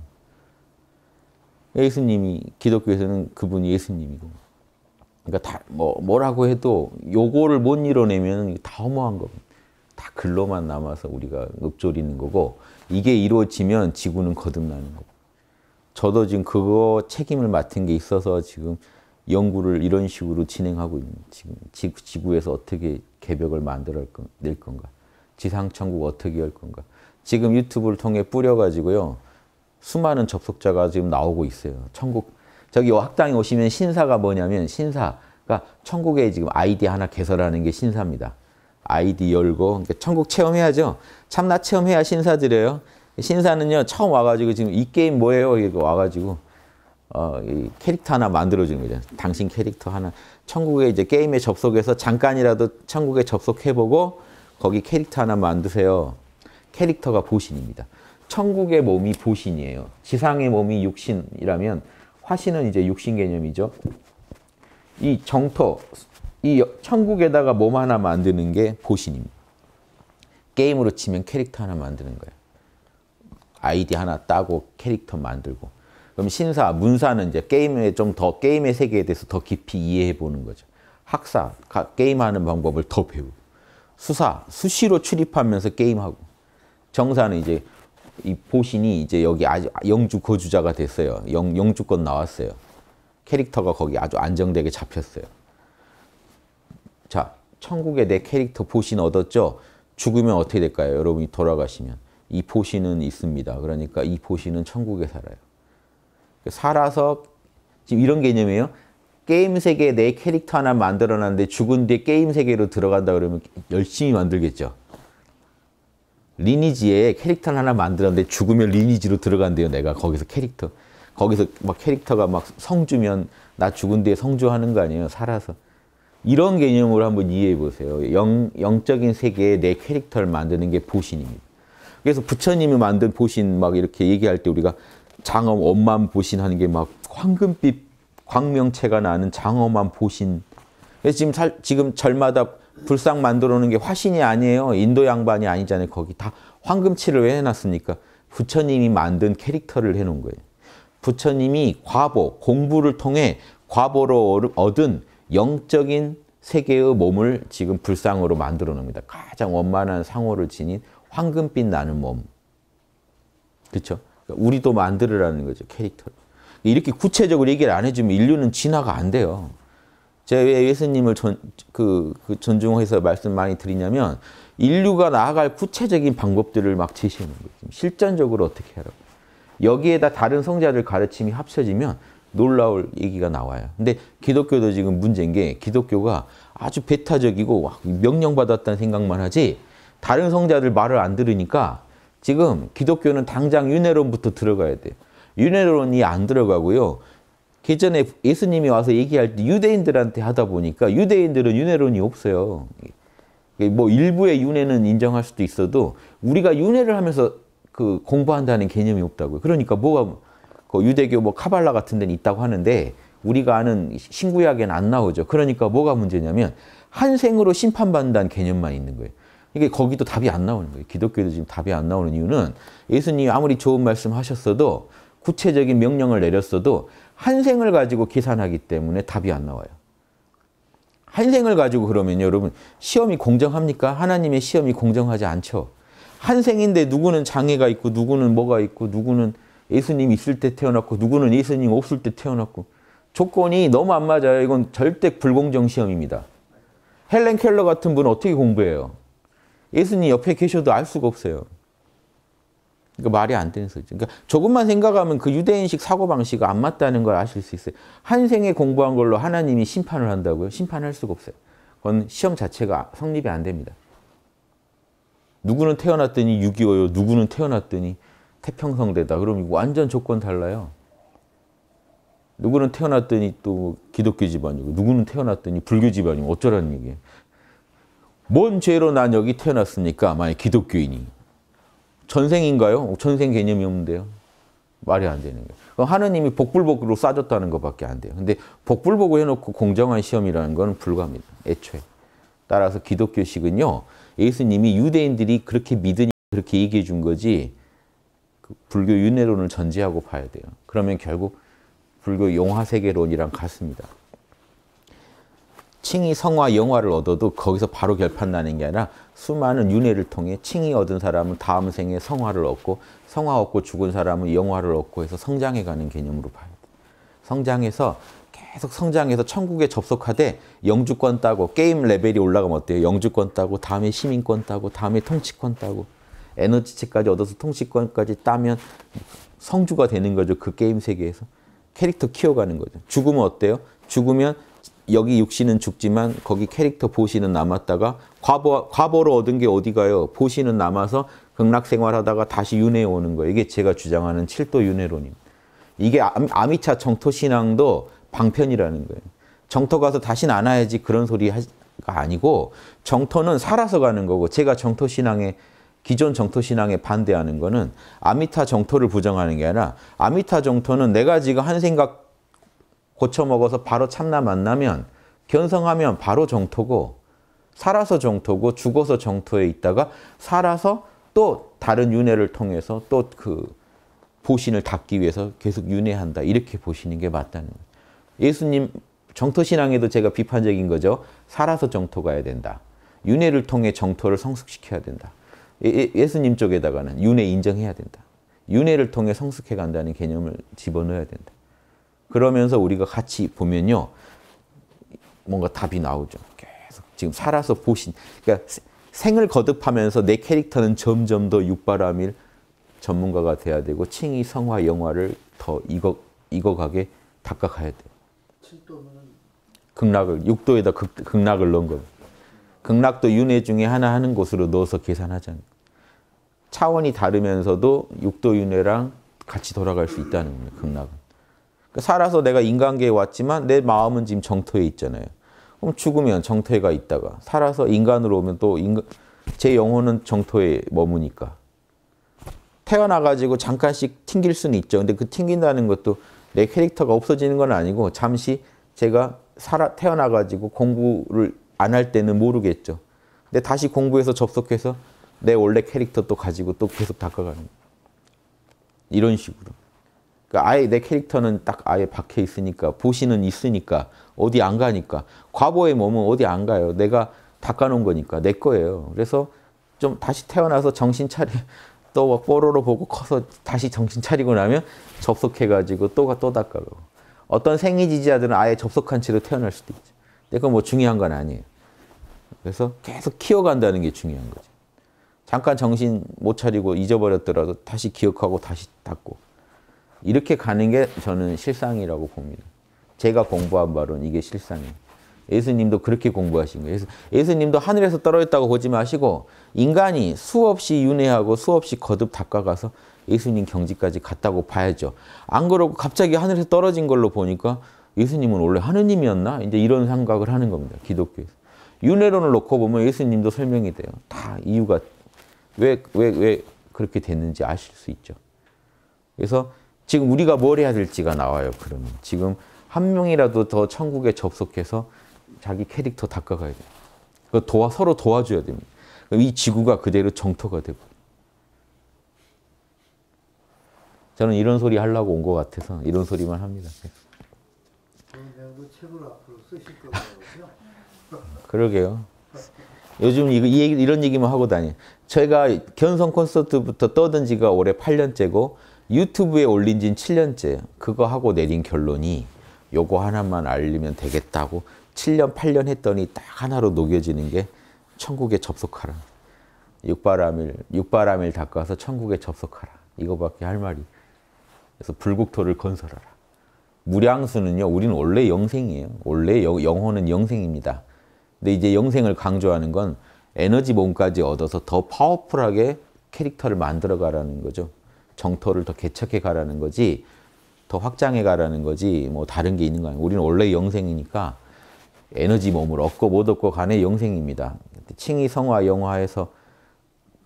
예수님이 기독교에서는 그분이 예수님이고 그러니까 다 뭐, 뭐라고 해도 요거를 못 이뤄내면 다 허무한 겁니다. 다 글로만 남아서 우리가 읊조리는 거고 이게 이루어지면 지구는 거듭나는 거고 저도 지금 그거 책임을 맡은 게 있어서 지금 연구를 이런 식으로 진행하고 있는 지금 지구에서 어떻게 개벽을 만들어 낼 건가 지상천국 어떻게 할 건가. 지금 유튜브를 통해 뿌려가지고요. 수많은 접속자가 지금 나오고 있어요. 천국 저기 학당에 오시면 신사가 뭐냐면 신사가 천국에 지금 아이디 하나 개설하는 게 신사입니다. 아이디 열고 그러니까 천국 체험해야죠. 참나 체험해야 신사 드려요. 신사는요 처음 와가지고 지금 이 게임 뭐예요? 이거 와가지고 어, 캐릭터 하나 만들어주는 거죠. 당신 캐릭터 하나. 천국에 이제 게임에 접속해서 잠깐이라도 천국에 접속해보고 거기 캐릭터 하나 만드세요. 캐릭터가 보신입니다. 천국의 몸이 보신이에요. 지상의 몸이 육신이라면 화신은 이제 육신 개념이죠. 이 정토, 이 천국에다가 몸 하나 만드는 게 보신입니다. 게임으로 치면 캐릭터 하나 만드는 거예요. 아이디 하나 따고 캐릭터 만들고. 그럼 신사, 문사는 이제 게임에 좀 더 게임의 세계에 대해서 더 깊이 이해해 보는 거죠. 학사, 게임하는 방법을 더 배우고. 수사 수시로 출입하면서 게임하고 정사는 이제 이 보신이 이제 여기 아주 영주 거주자가 됐어요. 영, 영주권 나왔어요. 캐릭터가 거기 아주 안정되게 잡혔어요. 자, 천국에 내 캐릭터 보신 얻었죠? 죽으면 어떻게 될까요? 여러분이 돌아가시면. 이 보신은 있습니다. 그러니까 이 보신은 천국에 살아요. 살아서 지금 이런 개념이에요. 게임 세계에 내 캐릭터 하나 만들어놨는데 죽은 뒤에 게임 세계로 들어간다 그러면 열심히 만들겠죠. 리니지에 캐릭터 하나 만들었는데 죽으면 리니지로 들어간대요. 내가 거기서 캐릭터. 거기서 막 캐릭터가 막 성주면 나 죽은 뒤에 성주하는 거 아니에요. 살아서. 이런 개념으로 한번 이해해 보세요. 영, 영적인 세계에 내 캐릭터를 만드는 게 보신입니다. 그래서 부처님이 만든 보신 막 이렇게 얘기할 때 우리가 장엄 엄만 보신 하는 게 막 황금빛 광명체가 나는 장엄한 보신. 그래서 지금 살, 지금 절마다 불상 만들어 놓은 게 화신이 아니에요. 인도 양반이 아니잖아요. 거기 다 황금칠을 왜 해놨습니까? 부처님이 만든 캐릭터를 해놓은 거예요. 부처님이 과보, 공부를 통해 과보로 얻은 영적인 세계의 몸을 지금 불상으로 만들어 놓습니다. 가장 원만한 상호를 지닌 황금빛 나는 몸. 그렇죠? 우리도 만들으라는 거죠, 캐릭터를. 이렇게 구체적으로 얘기를 안 해주면 인류는 진화가 안 돼요. 제가 왜 예수님을 전, 그, 그 존중해서 말씀 많이 드리냐면 인류가 나아갈 구체적인 방법들을 막 제시하는 거예요. 실전적으로 어떻게 하라고. 여기에다 다른 성자들 가르침이 합쳐지면 놀라울 얘기가 나와요. 근데 기독교도 지금 문제인 게 기독교가 아주 배타적이고 명령받았다는 생각만 하지 다른 성자들 말을 안 들으니까 지금 기독교는 당장 윤회론부터 들어가야 돼요. 윤회론이 안 들어가고요. 예전에 예수님이 와서 얘기할 때 유대인들한테 하다 보니까 유대인들은 윤회론이 없어요. 뭐 일부의 윤회는 인정할 수도 있어도 우리가 윤회를 하면서 그 공부한다는 개념이 없다고요. 그러니까 뭐가 그 유대교 뭐 카발라 같은 데는 있다고 하는데 우리가 아는 신구약에는 안 나오죠. 그러니까 뭐가 문제냐면 한 생으로 심판받는다는 개념만 있는 거예요. 이게 거기도 답이 안 나오는 거예요. 기독교도 지금 답이 안 나오는 이유는 예수님 아무리 좋은 말씀 하셨어도 구체적인 명령을 내렸어도 한생을 가지고 계산하기 때문에 답이 안 나와요. 한생을 가지고 그러면 여러분 시험이 공정합니까? 하나님의 시험이 공정하지 않죠. 한생인데 누구는 장애가 있고 누구는 뭐가 있고 누구는 예수님 있을 때 태어났고 누구는 예수님 없을 때 태어났고 조건이 너무 안 맞아요. 이건 절대 불공정 시험입니다. 헬렌 켈러 같은 분은 어떻게 공부해요? 예수님 옆에 계셔도 알 수가 없어요. 그러니까 말이 안 되는 소리죠. 그러니까 조금만 생각하면 그 유대인식 사고방식이 안 맞다는 걸 아실 수 있어요. 한 생에 공부한 걸로 하나님이 심판을 한다고요? 심판할 수가 없어요. 그건 시험 자체가 성립이 안 됩니다. 누구는 태어났더니 6.25요, 누구는 태어났더니 태평성대다. 그럼 이거 완전 조건 달라요. 누구는 태어났더니 또 기독교 집안이고, 누구는 태어났더니 불교 집안이고, 어쩌라는 얘기예요. 뭔 죄로 난 여기 태어났습니까? 만약 기독교인이. 전생인가요? 전생 개념이 없는데요. 말이 안 되는 거예요. 하느님이 복불복으로 싸줬다는 것밖에 안 돼요. 근데 복불복을 해놓고 공정한 시험이라는 건 불가합니다. 애초에. 따라서 기독교식은요. 예수님이 유대인들이 그렇게 믿으니 그렇게 얘기해 준 거지 그 불교 윤회론을 전제하고 봐야 돼요. 그러면 결국 불교 용화세계론이랑 같습니다. 칭이 성화 영화를 얻어도 거기서 바로 결판 나는 게 아니라 수많은 윤회를 통해 칭이 얻은 사람은 다음 생에 성화를 얻고 성화 얻고 죽은 사람은 영화를 얻고 해서 성장해가는 개념으로 봐야 돼. 성장해서 계속 성장해서 천국에 접속하되 영주권 따고 게임 레벨이 올라가면 어때요? 영주권 따고 다음에 시민권 따고 다음에 통치권 따고 에너지치까지 얻어서 통치권까지 따면 성주가 되는 거죠. 그 게임 세계에서. 캐릭터 키워가는 거죠. 죽으면 어때요? 죽으면 여기 육신은 죽지만 거기 캐릭터 보시는 남았다가 과보, 과보로 얻은 게 어디가요? 보시는 남아서 극락생활하다가 다시 윤회에 오는 거예요. 이게 제가 주장하는 칠도 윤회론입니다. 이게 아미차 정토신앙도 방편이라는 거예요. 정토 가서 다시 나눠야지 그런 소리가 아니고 정토는 살아서 가는 거고 제가 정토신앙에 기존 정토신앙에 반대하는 거는 아미타 정토를 부정하는 게 아니라 아미타 정토는 내가 지금 한 생각 고쳐 먹어서 바로 참나 만나면 견성하면 바로 정토고 살아서 정토고 죽어서 정토에 있다가 살아서 또 다른 윤회를 통해서 또 그 보신을 닦기 위해서 계속 윤회한다. 이렇게 보시는 게 맞다는 거예요. 예수님 정토신앙에도 제가 비판적인 거죠. 살아서 정토 가야 된다. 윤회를 통해 정토를 성숙시켜야 된다. 예, 예 수님 쪽에다가는 윤회 인정해야 된다. 윤회를 통해 성숙해 간다는 개념을 집어넣어야 된다. 그러면서 우리가 같이 보면요. 뭔가 답이 나오죠. 계속 지금 살아서 보신 그러니까 생을 거듭하면서 내 캐릭터는 점점 더 육바람일 전문가가 돼야 되고 칭이 성화 영화를 더 익어 익어가게 닦아가야 돼. 극락을 6도에다 극, 극락을 넣은 거예요. 극락도 윤회 중에 하나 하는 곳으로 넣어서 계산하잖아요. 차원이 다르면서도 6도 윤회랑 같이 돌아갈 수 있다는 겁니다. 극락은. 그러니까 살아서 내가 인간계에 왔지만 내 마음은 지금 정토에 있잖아요. 그럼 죽으면 정토에가 있다가 살아서 인간으로 오면 또 인간, 제 영혼은 정토에 머무니까. 태어나가지고 잠깐씩 튕길 수는 있죠. 근데 그 튕긴다는 것도 내 캐릭터가 없어지는 건 아니고 잠시 제가 살아 태어나가지고 공부를 안 할 때는 모르겠죠. 근데 다시 공부해서 접속해서 내 원래 캐릭터 또 가지고 또 계속 닦아가는 이런 식으로. 그러니까 아예 내 캐릭터는 딱 아예 박혀 있으니까 보시는 있으니까 어디 안 가니까 과보의 몸은 어디 안 가요. 내가 닦아놓은 거니까 내 거예요. 그래서 좀 다시 태어나서 정신 차려 *laughs* 또 뽀로로 보고 커서 다시 정신 차리고 나면 접속해가지고 또가 또닦아요 어떤 생리 지지자들은 아예 접속한 채로 태어날 수도 있죠. 근데 그건 뭐 중요한 건 아니에요. 그래서 계속 키워간다는 게 중요한 거죠. 잠깐 정신 못 차리고 잊어버렸더라도 다시 기억하고 다시 닦고 이렇게 가는 게 저는 실상이라고 봅니다. 제가 공부한 바로는 이게 실상이에요. 예수님도 그렇게 공부하신 거예요. 예수님도 하늘에서 떨어졌다고 보지 마시고 인간이 수없이 윤회하고 수없이 거듭 닦아가서 예수님 경지까지 갔다고 봐야죠. 안 그러고 갑자기 하늘에서 떨어진 걸로 보니까 예수님은 원래 하느님이었나? 이제 이런 생각을 하는 겁니다. 기독교에서. 윤회론을 놓고 보면 예수님도 설명이 돼요. 다 이유가 왜, 왜, 왜 그렇게 됐는지 아실 수 있죠. 그래서 지금 우리가 뭘 해야 될지가 나와요. 그러면 지금 한 명이라도 더 천국에 접속해서 자기 캐릭터 닦아가야 돼요. 그 도와 서로 도와줘야 됩니다. 이 지구가 그대로 정토가 되고. 저는 이런 소리 하려고 온 것 같아서 이런 소리만 합니다. *laughs* 그러게요. 요즘 이, 이 얘기, 이런 얘기만 하고 다니. 저희가 견성 콘서트부터 떠든 지가 올해 8년째고 유튜브에 올린 지 7년째 그거 하고 내린 결론이 요거 하나만 알리면 되겠다고 7년, 8년 했더니 딱 하나로 녹여지는 게 천국에 접속하라. 육바람일, 육바람일 닦아서 천국에 접속하라. 이거밖에 할 말이. 그래서 불국토를 건설하라. 무량수는요, 우리는 원래 영생이에요. 원래 영, 혼은 영생입니다. 근데 이제 영생을 강조하는 건 에너지 몸까지 얻어서 더 파워풀하게 캐릭터를 만들어가라는 거죠. 정토를 더 개척해 가라는 거지 더 확장해 가라는 거지 뭐 다른 게 있는 거 아니에요. 우리는 원래 영생이니까 에너지 몸을 얻고 못 얻고 간에 영생입니다. 칭이 성화 영화에서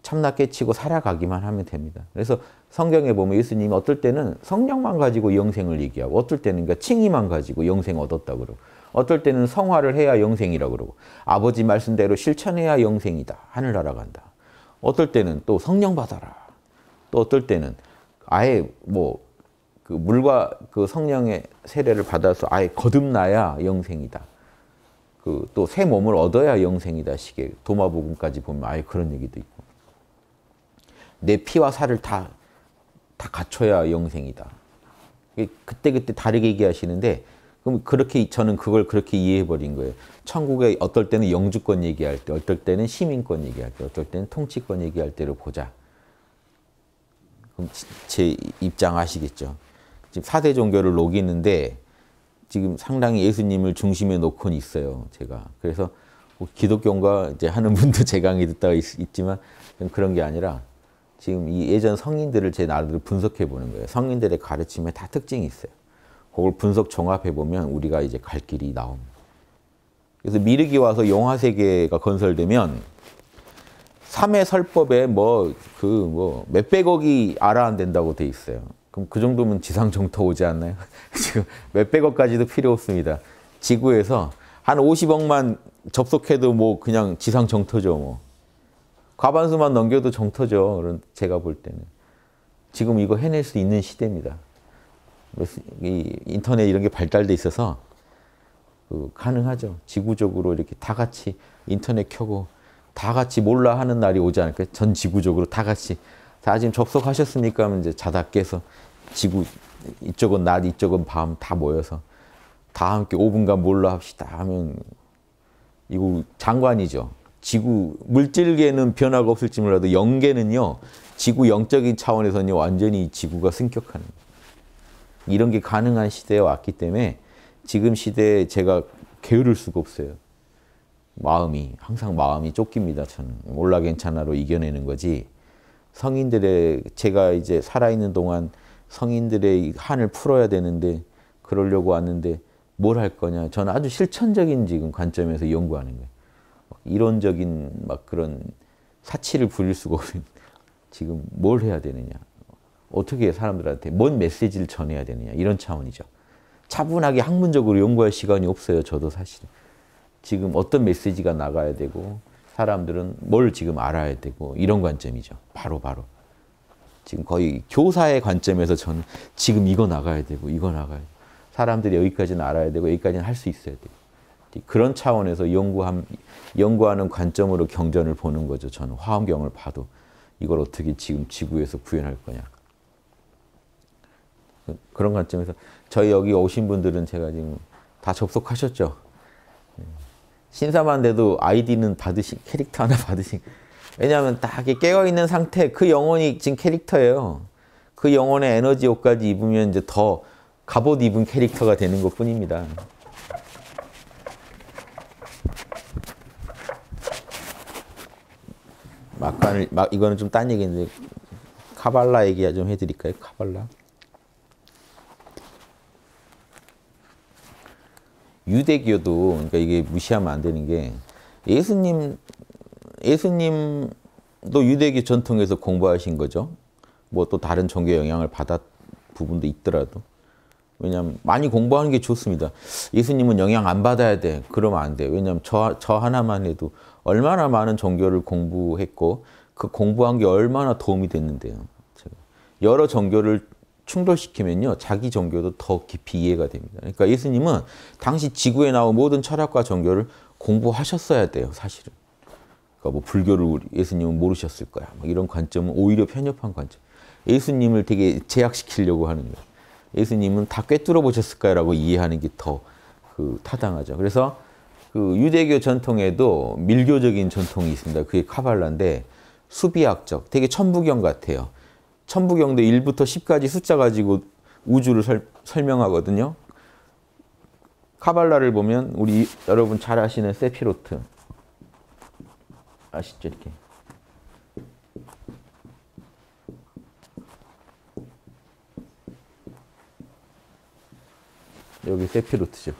참나 깨치고 살아가기만 하면 됩니다. 그래서 성경에 보면 예수님이 어떨 때는 성령만 가지고 영생을 얘기하고 어떨 때는 그러니까 칭의만 가지고 영생 얻었다 그러고 어떨 때는 성화를 해야 영생이라 그러고 아버지 말씀대로 실천해야 영생이다. 하늘 날아간다. 어떨 때는 또 성령 받아라. 또 어떨 때는 아예 뭐 그 물과 그 성령의 세례를 받아서 아예 거듭나야 영생이다. 그 또 새 몸을 얻어야 영생이다 식의 도마복음까지 보면 아예 그런 얘기도 있고 내 피와 살을 다 다 갖춰야 영생이다. 그때 그때 다르게 얘기하시는데 그럼 그렇게 저는 그걸 그렇게 이해해 버린 거예요. 천국에 어떨 때는 영주권 얘기할 때, 어떨 때는 시민권 얘기할 때, 어떨 때는 통치권 얘기할 때로 보자. 제 입장하시겠죠. 지금 4대 종교를 녹이는데 지금 상당히 예수님을 중심에 놓고 있어요. 제가. 그래서 뭐 기독교인가 이제 하는 분도 제 강의 듣다가 있, 지만 그런 게 아니라 지금 이 예전 성인들을 제 나름대로 분석해 보는 거예요. 성인들의 가르침에 다 특징이 있어요. 그걸 분석 종합해 보면 우리가 이제 갈 길이 나옵니다. 그래서 미르기 와서 영화 세계가 건설되면 3회 설법에 뭐 그 뭐 몇백억이 알아안된다고 돼 있어요. 그럼 그 정도면 지상 정토 오지 않나요? *laughs* 지금 몇백억까지도 필요 없습니다. 지구에서 한 50억만 접속해도 뭐 그냥 지상 정토죠 뭐. 과반수만 넘겨도 정토죠. 그런 제가 볼 때는 지금 이거 해낼 수 있는 시대입니다. 이 인터넷 이런 게 발달돼 있어서 그 가능하죠. 지구적으로 이렇게 다 같이 인터넷 켜고 다 같이 몰라 하는 날이 오지 않을까요? 전 지구적으로 다 같이 다 지금 접속하셨으니까 이제 자다 깨서 지구 이쪽은 낮 이쪽은 밤 다 모여서 다 함께 5분간 몰라 합시다 하면 이거 장관이죠. 지구 물질계는 변화가 없을지 몰라도 영계는요. 지구 영적인 차원에서는 완전히 지구가 승격하는 이런 게 가능한 시대에 왔기 때문에 지금 시대에 제가 게으를 수가 없어요. 마음이 항상 마음이 쫓깁니다. 저는 몰라 괜찮아로 이겨내는 거지. 성인들의 제가 이제 살아 있는 동안 성인들의 한을 풀어야 되는데 그러려고 왔는데 뭘 할 거냐? 저는 아주 실천적인 지금 관점에서 연구하는 거예요. 이론적인 막 그런 사치를 부릴 수가 없는 *laughs* 지금 뭘 해야 되느냐? 어떻게 사람들한테 뭔 메시지를 전해야 되느냐? 이런 차원이죠. 차분하게 학문적으로 연구할 시간이 없어요. 저도 사실은. 지금 어떤 메시지가 나가야 되고 사람들은 뭘 지금 알아야 되고 이런 관점이죠. 바로 바로. 지금 거의 교사의 관점에서 전 지금 이거 나가야 되고 이거 나가야 되고 사람들이 여기까지는 알아야 되고 여기까지는 할 수 있어야 돼요. 그런 차원에서 연구함, 연구하는 관점으로 경전을 보는 거죠. 저는 화엄경을 봐도 이걸 어떻게 지금 지구에서 구현할 거냐. 그런 관점에서 저희 여기 오신 분들은 제가 지금 다 접속하셨죠. 네. 신사만 돼도 아이디는 받으신 캐릭터 하나 받으신 왜냐하면 딱 이렇게 깨어있는 상태 그 영혼이 지금 캐릭터예요. 그 영혼의 에너지 옷까지 입으면 이제 더 갑옷 입은 캐릭터가 되는 것 뿐입니다. 막간을 막 이거는 좀 딴 얘기인데 카발라 얘기 좀 해드릴까요? 카발라. 유대교도 그러니까 이게 무시하면 안 되는 게 예수님 예수님도 유대교 전통에서 공부하신 거죠. 뭐 또 다른 종교 영향을 받았 부분도 있더라도 왜냐하면 많이 공부하는 게 좋습니다. 예수님은 영향 안 받아야 돼. 그러면 안 돼. 왜냐하면 저, 저 하나만 해도 얼마나 많은 종교를 공부했고 그 공부한 게 얼마나 도움이 됐는데요. 여러 종교를 충돌시키면요. 자기 종교도 더 깊이 이해가 됩니다. 그러니까 예수님은 당시 지구에 나온 모든 철학과 종교를 공부하셨어야 돼요. 사실은. 그러니까 뭐 불교를 예수님은 모르셨을 거야. 이런 관점은 오히려 편협한 관점. 예수님을 되게 제약시키려고 하는 거예요. 예수님은 다 꿰뚫어 보셨을 거야라고 이해하는 게더그 타당하죠. 그래서 그 유대교 전통에도 밀교적인 전통이 있습니다. 그게 카발라인데 수비학적, 되게 천부경 같아요. 천부경도 1부터 10까지 숫자 가지고 우주를 설, 설명하거든요. 카발라를 보면 우리 여러분 잘 아시는 세피로트 아시죠 이렇게 여기 세피로트죠.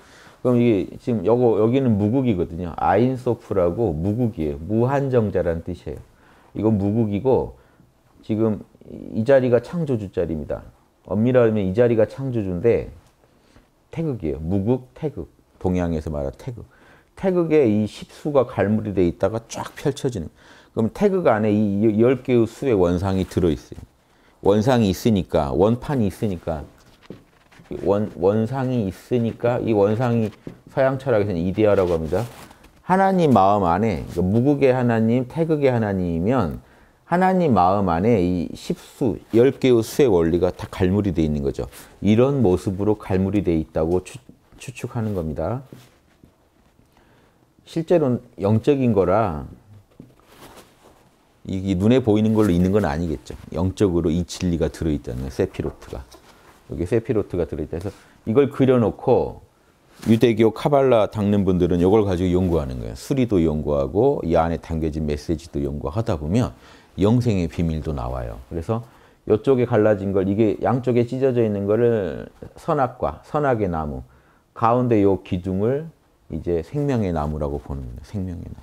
그럼 이게 지금 여거 여기는 무국이거든요. 아인소프라고 무국이에요. 무한정자란 뜻이에요. 이건 무국이고 지금 이 자리가 창조주 자리입니다. 엄밀하면 이 자리가 창조주인데 태극이에요. 무극, 태극. 동양에서 말하 태극. 태극에 이 십수가 갈무리 돼 있다가 쫙 펼쳐지는. 그럼 태극 안에 이 열 개의 수의 원상이 들어있어요. 원상이 있으니까, 원판이 있으니까, 원, 원상이 있으니까, 이 원상이 서양 철학에서는 이데아라고 합니다. 하나님 마음 안에, 그러니까 무극의 하나님, 태극의 하나님이면 하나님 마음 안에 이 십수, 열개의 수의 원리가 다 갈무리 되 있는 거죠. 이런 모습으로 갈무리 되 있다고 추, 추측하는 겁니다. 실제로는 영적인 거라 이게 눈에 보이는 걸로 있는 건 아니겠죠. 영적으로 이 진리가 들어있다는 요 세피로트가. 여기 세피로트가 들어있다 해서 이걸 그려놓고 유대교 카발라 닦는 분들은 이걸 가지고 연구하는 거예요. 수리도 연구하고 이 안에 담겨진 메시지도 연구하다 보면 영생의 비밀도 나와요. 그래서 이쪽에 갈라진 걸 이게 양쪽에 찢어져 있는 거를 선악과 선악의 나무 가운데 요 기둥을 이제 생명의 나무라고 보는 거예요. 생명의 나무.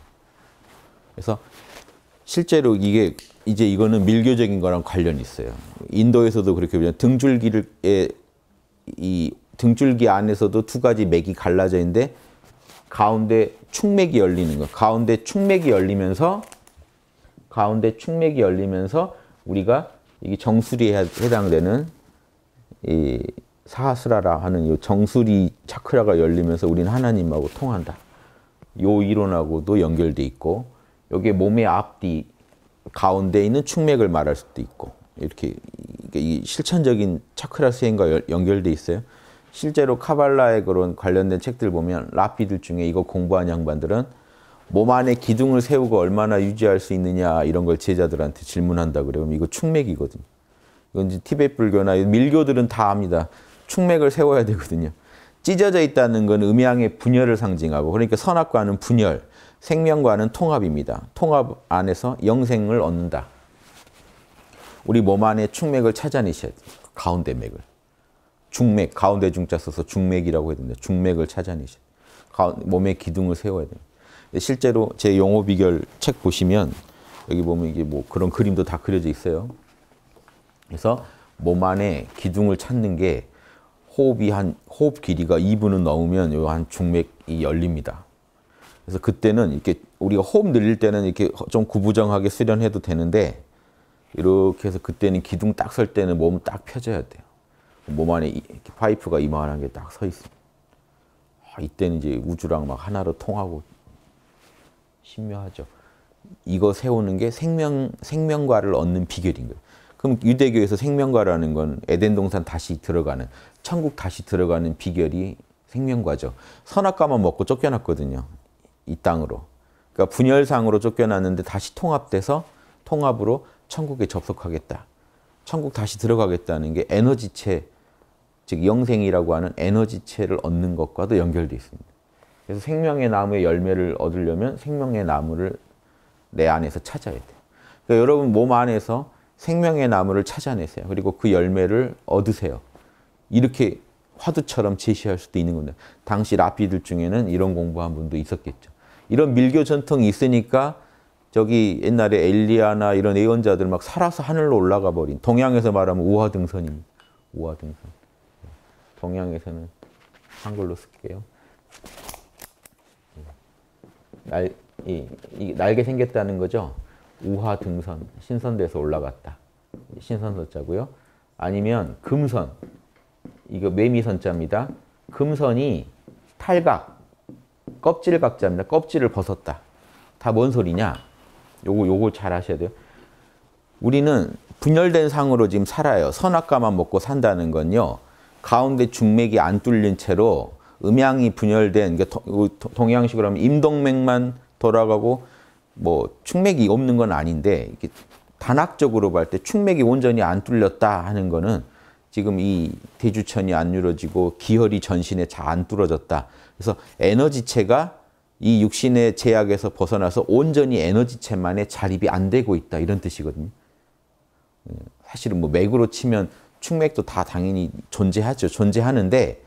그래서 실제로 이게 이제 이거는 밀교적인 거랑 관련이 있어요. 인도에서도 그렇게 보면 등줄기에이 등줄기 안에서도 두 가지 맥이 갈라져 있는데 가운데 충맥이 열리는 거. 가운데 충맥이 열리면서 가운데 충맥이 열리면서 우리가 이게 정수리에 해당되는 이 사하스라라 하는 이 정수리 차크라가 열리면서 우리는 하나님하고 통한다. 요 이론하고도 연결돼 있고 여기 몸의 앞뒤 가운데 있는 충맥을 말할 수도 있고 이렇게 실천적인 차크라 수행과 연결돼 있어요. 실제로 카발라의 그런 관련된 책들 보면 라피들 중에 이거 공부한 양반들은 몸 안에 기둥을 세우고 얼마나 유지할 수 있느냐 이런 걸 제자들한테 질문한다 그래요. 이거 충맥이거든요. 이건 이제 티벳 불교나 밀교들은 다 합니다. 충맥을 세워야 되거든요. 찢어져 있다는 건 음양의 분열을 상징하고 그러니까 선악과는 분열, 생명과는 통합입니다. 통합 안에서 영생을 얻는다. 우리 몸 안에 충맥을 찾아내셔야 돼요. 가운데 맥을. 중맥, 가운데 중자 써서 중맥이라고 해야 된다. 중맥을 찾아내셔야 돼요. 몸의 기둥을 세워야 됩니다. 실제로 제 영어 비결 책 보시면 여기 보면 이게 뭐 그런 그림도 다 그려져 있어요. 그래서 몸 안에 기둥을 찾는 게 호흡이 한 호흡 길이가 2분은 넘으면 요한 중맥이 열립니다. 그래서 그때는 이렇게 우리가 호흡 늘릴 때는 이렇게 좀 구부정하게 수련해도 되는데 이렇게 해서 그때는 기둥 딱 설 때는 몸딱 펴져야 돼요. 몸 안에 파이프가 이만한 게 딱 서 있습니다. 아, 이때는 이제 우주랑 막 하나로 통하고 신묘하죠. 이거 세우는 게 생명, 생명과를 얻는 비결인 거예요. 그럼 유대교에서 생명과라는 건 에덴 동산 다시 들어가는, 천국 다시 들어가는 비결이 생명과죠. 선악과만 먹고 쫓겨났거든요. 이 땅으로. 그러니까 분열상으로 쫓겨났는데 다시 통합돼서 통합으로 천국에 접속하겠다. 천국 다시 들어가겠다는 게 에너지체, 즉 영생이라고 하는 에너지체를 얻는 것과도 연결돼 있습니다. 그래서 생명의 나무의 열매를 얻으려면 생명의 나무를 내 안에서 찾아야 돼요. 그러니까 여러분 몸 안에서 생명의 나무를 찾아내세요. 그리고 그 열매를 얻으세요. 이렇게 화두처럼 제시할 수도 있는 건데 당시 라피들 중에는 이런 공부한 분도 있었겠죠. 이런 밀교 전통이 있으니까 저기 옛날에 엘리야나 이런 예언자들 막 살아서 하늘로 올라가 버린 동양에서 말하면 우화등선입니다. 우화등선. 예. 동양에서는 한글로 쓸게요. 날, 이, 이 날개 생겼다는 거죠. 우하 등선, 신선돼서 올라갔다. 신선서자고요. 아니면 금선, 이거 매미선자입니다. 금선이 탈각, 껍질 박자입니다. 껍질을 벗었다. 다 뭔 소리냐? 요거 요거 잘 아셔야 돼요. 우리는 분열된 상으로 지금 살아요. 선악과만 먹고 산다는 건요. 가운데 중맥이 안 뚫린 채로 음양이 분열된 그러니까 동양식으로 하면 임동맥만 돌아가고 뭐 충맥이 없는 건 아닌데 이게 단학적으로 볼 때 충맥이 온전히 안 뚫렸다 하는 거는 지금 이 대주천이 안 이루어지고 기혈이 전신에 잘 안 뚫어졌다. 그래서 에너지체가 이 육신의 제약에서 벗어나서 온전히 에너지체만의 자립이 안 되고 있다 이런 뜻이거든요. 예, 사실은 뭐 맥으로 치면 충맥도 다 당연히 존재하죠. 존재하는데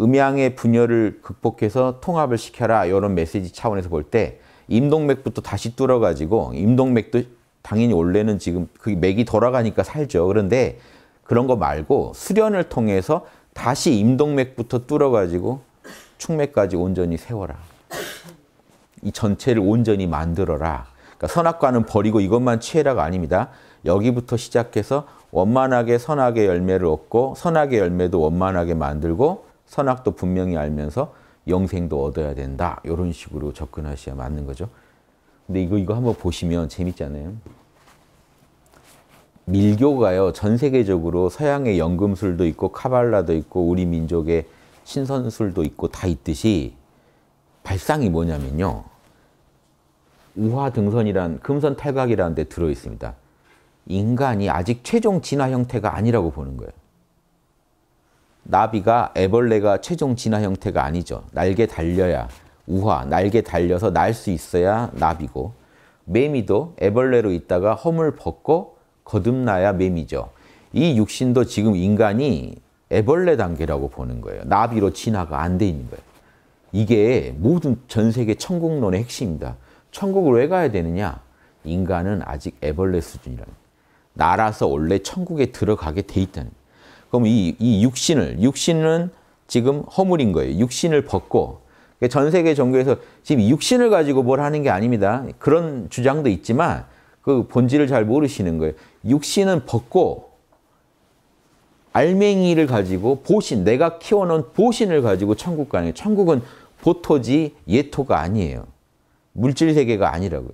음양의 분열을 극복해서 통합을 시켜라 이런 메시지 차원에서 볼 때 임동맥부터 다시 뚫어가지고 임동맥도 당연히 원래는 지금 그 맥이 돌아가니까 살죠. 그런데 그런 거 말고 수련을 통해서 다시 임동맥부터 뚫어가지고 충맥까지 온전히 세워라. 이 전체를 온전히 만들어라. 그러니까 선악과는 버리고 이것만 취해라가 아닙니다. 여기부터 시작해서 원만하게 선악의 열매를 얻고 선악의 열매도 원만하게 만들고 선악도 분명히 알면서 영생도 얻어야 된다. 이런 식으로 접근하셔야 맞는 거죠. 근데 이거 이거 한번 보시면 재밌잖아요. 밀교가요. 전 세계적으로 서양의 연금술도 있고 카발라도 있고 우리 민족의 신선술도 있고 다 있듯이 발상이 뭐냐면요. 우화등선이란 금선 탈각이라는 데 들어 있습니다. 인간이 아직 최종 진화 형태가 아니라고 보는 거예요. 나비가 애벌레가 최종 진화 형태가 아니죠. 날개 달려야 우화, 날개 달려서 날 수 있어야 나비고 매미도 애벌레로 있다가 허물 벗고 거듭나야 매미죠. 이 육신도 지금 인간이 애벌레 단계라고 보는 거예요. 나비로 진화가 안 돼 있는 거예요. 이게 모든 전 세계 천국론의 핵심입니다. 천국을 왜 가야 되느냐? 인간은 아직 애벌레 수준이라는 나라서 원래 천국에 들어가게 돼 있다는 그럼 이, 이 육신을, 육신은 지금 허물인 거예요. 육신을 벗고. 그러니까 전 세계 종교에서 지금 육신을 가지고 뭘 하는 게 아닙니다. 그런 주장도 있지만 그 본질을 잘 모르시는 거예요. 육신은 벗고 알맹이를 가지고 보신, 내가 키워놓은 보신을 가지고 천국 가는 거예요. 천국은 보토지 예토가 아니에요. 물질 세계가 아니라고요.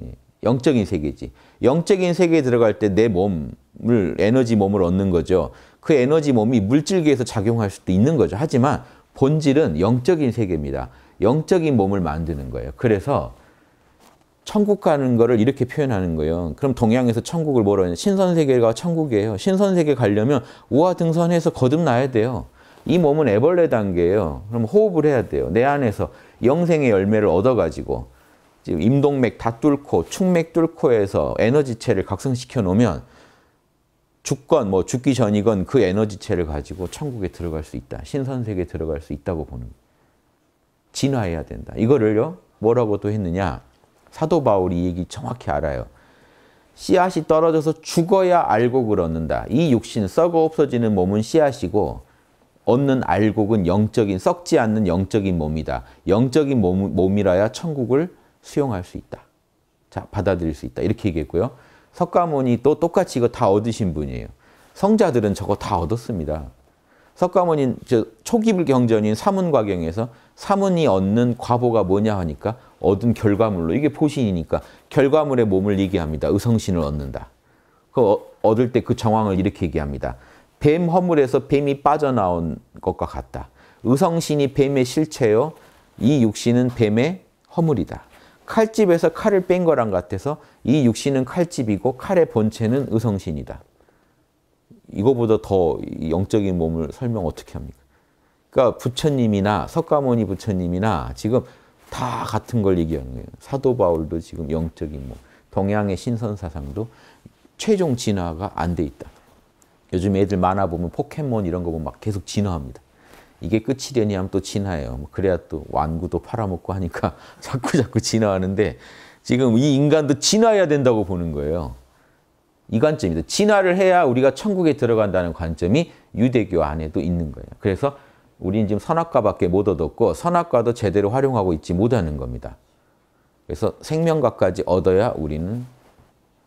예, 영적인 세계지. 영적인 세계에 들어갈 때 내 몸, 몸을 에너지 몸을 얻는 거죠. 그 에너지 몸이 물질계에서 작용할 수도 있는 거죠. 하지만 본질은 영적인 세계입니다. 영적인 몸을 만드는 거예요. 그래서 천국 가는 거를 이렇게 표현하는 거예요. 그럼 동양에서 천국을 뭐라 하냐? 신선세계가 천국이에요. 신선세계 가려면 우화 등선해서 거듭나야 돼요. 이 몸은 애벌레 단계예요. 그럼 호흡을 해야 돼요. 내 안에서 영생의 열매를 얻어가지고 지금 임동맥 다 뚫고 충맥 뚫고 해서 에너지체를 각성시켜 놓으면 죽건 뭐 죽기 전이건 그 에너지체를 가지고 천국에 들어갈 수 있다. 신선세계에 들어갈 수 있다고 보는 진화해야 된다. 이거를요. 뭐라고 또 했느냐. 사도 바울이 얘기 정확히 알아요. 씨앗이 떨어져서 죽어야 알곡을 얻는다. 이 육신 썩어 없어지는 몸은 씨앗이고 얻는 알곡은 영적인 썩지 않는 영적인 몸이다. 영적인 몸, 몸이라야 천국을 수용할 수 있다. 자, 받아들일 수 있다. 이렇게 얘기했고요. 석가모니 또 똑같이 이거 다 얻으신 분이에요. 성자들은 저거 다 얻었습니다. 석가모니 초기 불경전인 사문과경에서 사문이 얻는 과보가 뭐냐 하니까 얻은 결과물로 이게 포신이니까 결과물의 몸을 얘기합니다. 의성신을 얻는다. 그 얻을 때 그 정황을 이렇게 얘기합니다. 뱀 허물에서 뱀이 빠져나온 것과 같다. 의성신이 뱀의 실체요. 이 육신은 뱀의 허물이다. 칼집에서 칼을 뺀 거랑 같아서 이 육신은 칼집이고 칼의 본체는 의성신이다. 이거보다 더 영적인 몸을 설명 어떻게 합니까? 그러니까 부처님이나 석가모니 부처님이나 지금 다 같은 걸 얘기하는 거예요. 사도 바울도 지금 영적인 몸, 동양의 신선 사상도 최종 진화가 안 돼 있다. 요즘 애들 만화 보면 포켓몬 이런 거 보면 막 계속 진화합니다. 이게 끝이려니 하면 또 진화해요. 뭐 그래야 또 완구도 팔아먹고 하니까 *laughs* 자꾸 자꾸 진화하는데 지금 이 인간도 진화해야 된다고 보는 거예요. 이 관점이죠. 진화를 해야 우리가 천국에 들어간다는 관점이 유대교 안에도 있는 거예요. 그래서 우리는 지금 선악과밖에 못 얻었고 선악과도 제대로 활용하고 있지 못하는 겁니다. 그래서 생명과까지 얻어야 우리는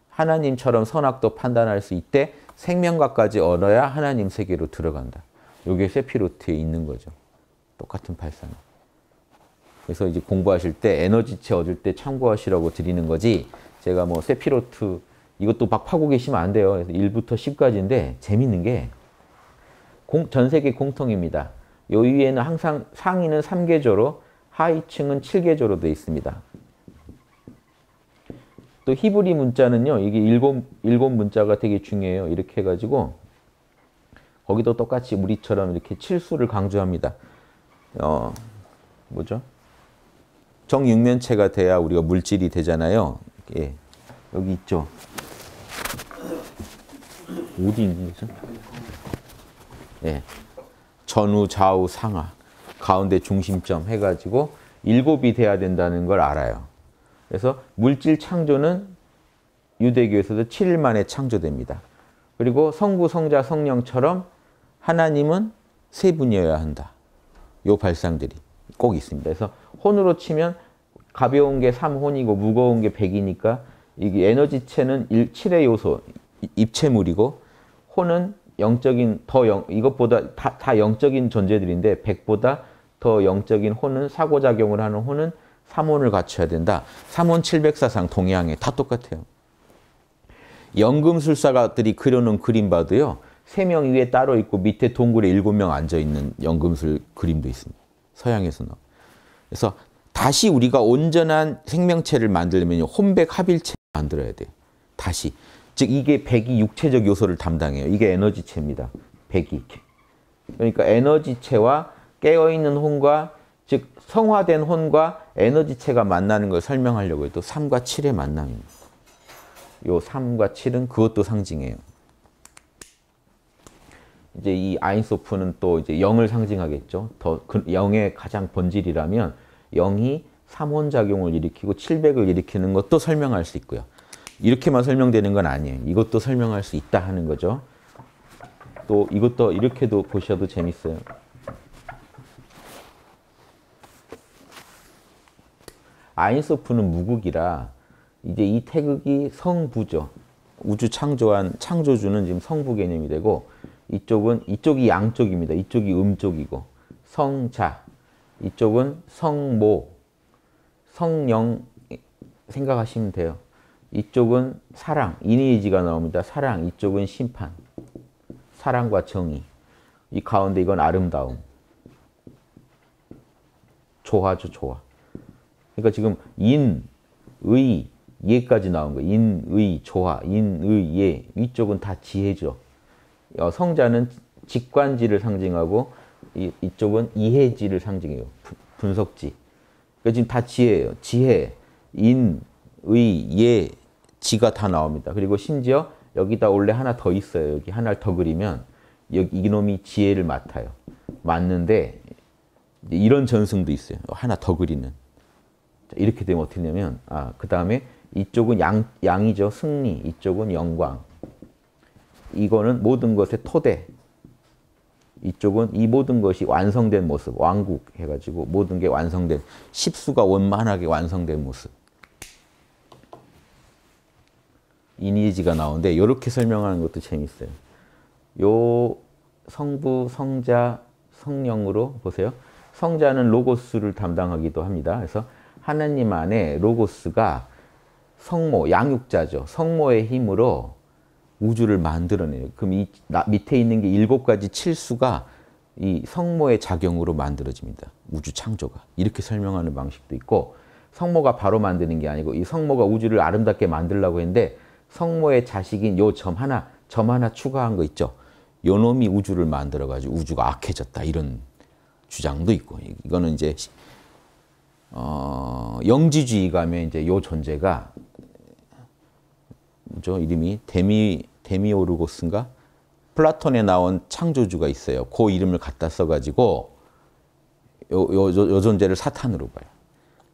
하나님처럼 선악도 판단할 수 있대 생명과까지 얻어야 하나님 세계로 들어간다. 요게 세피로트에 있는 거죠. 똑같은 팔산화. 그래서 이제 공부하실 때 에너지체 얻을 때 참고하시라고 드리는 거지 제가 뭐 세피로트 이것도 막 파고 계시면 안 돼요. 그래서 1부터 10까지인데 재밌는 게전 세계 공통입니다. 요 위에는 항상 상위는 3계조로 하위층은 7계조로 되어 있습니다. 또 히브리 문자는요. 이게 일곱, 일곱 문자가 되게 중요해요. 이렇게 해가지고 거기도 똑같이 우리처럼 이렇게 칠수를 강조합니다. 어, 뭐죠? 정육면체가 돼야 우리가 물질이 되잖아요. 예. 여기 있죠. 어디 있는 거 예. 전후, 좌우, 상하, 가운데 중심점 해가지고 일곱이 돼야 된다는 걸 알아요. 그래서 물질 창조는 유대교에서도 7일 만에 창조됩니다. 그리고 성부, 성자, 성령처럼 하나님은 세 분이어야 한다. 요 발상들이 꼭 있습니다. 그래서 혼으로 치면 가벼운 게 3혼이고 무거운 게 100이니까 이게 에너지체는 7의 요소, 입체물이고 혼은 영적인 더 영, 이것보다 다, 다 영적인 존재들인데 100보다 더 영적인 혼은 사고작용을 하는 혼은 3혼을 갖춰야 된다. 3혼 700사상 동양에 다 똑같아요. 연금술사들이 그려놓은 그림 봐도요. 세명 위에 따로 있고 밑에 동굴에 일곱 명 앉아 있는 연금술 그림도 있습니다. 서양에서는. 그래서 다시 우리가 온전한 생명체를 만들려면 혼백 합일체 만들어야 돼. 다시. 즉 이게 백이 육체적 요소를 담당해요. 이게 에너지체입니다. 백이. 그러니까 에너지체와 깨어있는 혼과 즉 성화된 혼과 에너지체가 만나는 걸 설명하려고 해도 3과 7의 만남입니다. 요 3과 7은 그것도 상징해요. 이제 이 아인소프는 또 이제 0을 상징하겠죠. 더그 0의 가장 본질이라면 0이 삼원작용을 일으키고 700을 일으키는 것도 설명할 수 있고요. 이렇게만 설명되는 건 아니에요. 이것도 설명할 수 있다 하는 거죠. 또 이것도 이렇게도 보셔도 재밌어요. 아인소프는 무극이라 이제 이 태극이 성부죠. 우주 창조한 창조주는 지금 성부 개념이 되고 이쪽은 이쪽이 양쪽입니다. 이쪽이 음쪽이고 성자 이쪽은 성모 성령 생각하시면 돼요. 이쪽은 사랑 이니지가 나옵니다. 사랑 이쪽은 심판 사랑과 정의 이 가운데 이건 아름다움 조화죠 조화 그러니까 지금 인, 의, 예까지 나온 거예요. 인, 의, 조화, 인, 의, 예 위쪽은 다 지혜죠. 어, 성자는 직관지를 상징하고 이, 이쪽은 이해지를 상징해요. 분석지. 그러니까 지금 다 지혜예요. 지혜, 인, 의, 예, 지가 다 나옵니다. 그리고 심지어 여기다 원래 하나 더 있어요. 여기 하나를 더 그리면 여기 이놈이 지혜를 맡아요. 맞는데 이런 전승도 있어요. 어, 하나 더 그리는. 이렇게 되면 어떻게 되냐면 아, 그 다음에 이쪽은 양, 양이죠. 승리. 이쪽은 영광. 이거는 모든 것의 토대. 이쪽은 이 모든 것이 완성된 모습, 왕국 해가지고 모든 게 완성된, 십수가 원만하게 완성된 모습. 이니지가 나오는데 이렇게 설명하는 것도 재밌어요. 요 성부, 성자, 성령으로 보세요. 성자는 로고스를 담당하기도 합니다. 그래서 하나님 안에 로고스가 성모, 양육자죠. 성모의 힘으로 우주를 만들어내요. 그럼 이 밑에 있는 게 일곱 가지 칠수가 이 성모의 작용으로 만들어집니다. 우주 창조가. 이렇게 설명하는 방식도 있고 성모가 바로 만드는 게 아니고 이 성모가 우주를 아름답게 만들려고 했는데 성모의 자식인 요 점 하나, 점 하나 추가한 거 있죠. 요 놈이 우주를 만들어가지고 우주가 악해졌다. 이런 주장도 있고 이거는 이제 어, 영지주의 가면 이제 요 존재가 저 이름이 데미 데미오르고스인가 플라톤에 나온 창조주가 있어요. 그 이름을 갖다 써가지고 요, 요, 요 존재를 사탄으로 봐요.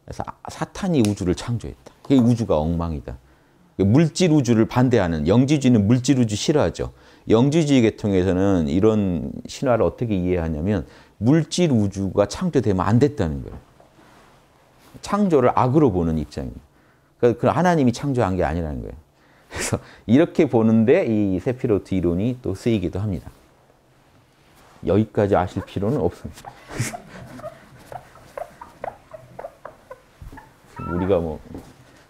그래서 아, 사탄이 우주를 창조했다. 그게 우주가 엉망이다. 물질 우주를 반대하는 영지주의는 물질 우주 싫어하죠. 영지주의 계통에서는 이런 신화를 어떻게 이해하냐면 물질 우주가 창조되면 안 됐다는 거예요. 창조를 악으로 보는 입장입니다. 그러니까 그 하나님이 창조한 게 아니라는 거예요. 그래서 이렇게 보는데 이 세피로트 이론이 또 쓰이기도 합니다. 여기까지 아실 필요는 없습니다. 우리가 뭐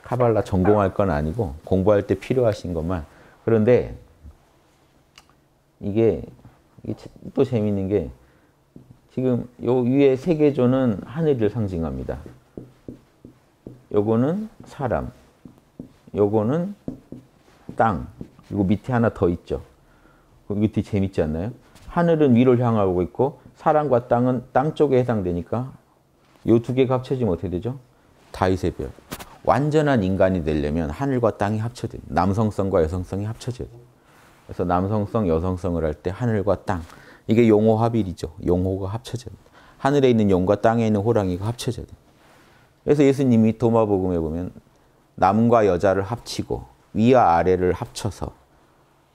카발라 전공할 건 아니고 공부할 때 필요하신 것만 그런데 이게, 또 재밌는 게 지금 요 위에 세계조는 하늘을 상징합니다. 요거는 사람, 요거는 땅, 그리고 밑에 하나 더 있죠. 그 밑에 재밌지 않나요? 하늘은 위를 향하고 있고 사람과 땅은 땅 쪽에 해당되니까 이 두 개가 합쳐지면 어떻게 되죠? 다윗의 별. 완전한 인간이 되려면 하늘과 땅이 합쳐져요. 남성성과 여성성이 합쳐져요. 그래서 남성성, 여성성을 할 때 하늘과 땅. 이게 용호 합일이죠. 용호가 합쳐져요. 하늘에 있는 용과 땅에 있는 호랑이가 합쳐져요. 그래서 예수님이 도마복음에 보면 남과 여자를 합치고 위와 아래를 합쳐서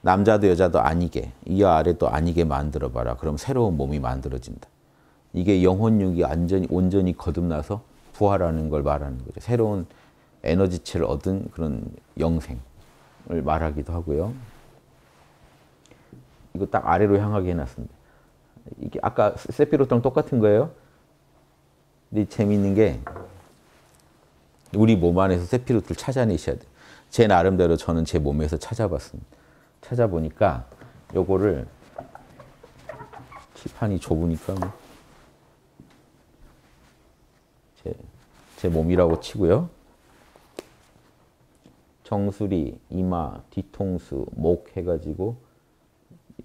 남자도 여자도 아니게 위와 아래도 아니게 만들어 봐라. 그럼 새로운 몸이 만들어진다. 이게 영혼육이 완전히 온전히 거듭나서 부활하는 걸 말하는 거죠. 새로운 에너지체를 얻은 그런 영생을 말하기도 하고요. 이거 딱 아래로 향하게 해놨습니다. 이게 아까 세피로트랑 똑같은 거예요. 근데 재미있는 게 우리 몸 안에서 세피로트를 찾아내셔야 돼요. 제 나름대로 저는 제 몸에서 찾아봤습니다. 찾아보니까 요거를 키판이 좁으니까 뭐 제, 제 몸이라고 치고요. 정수리, 이마, 뒤통수, 목 해가지고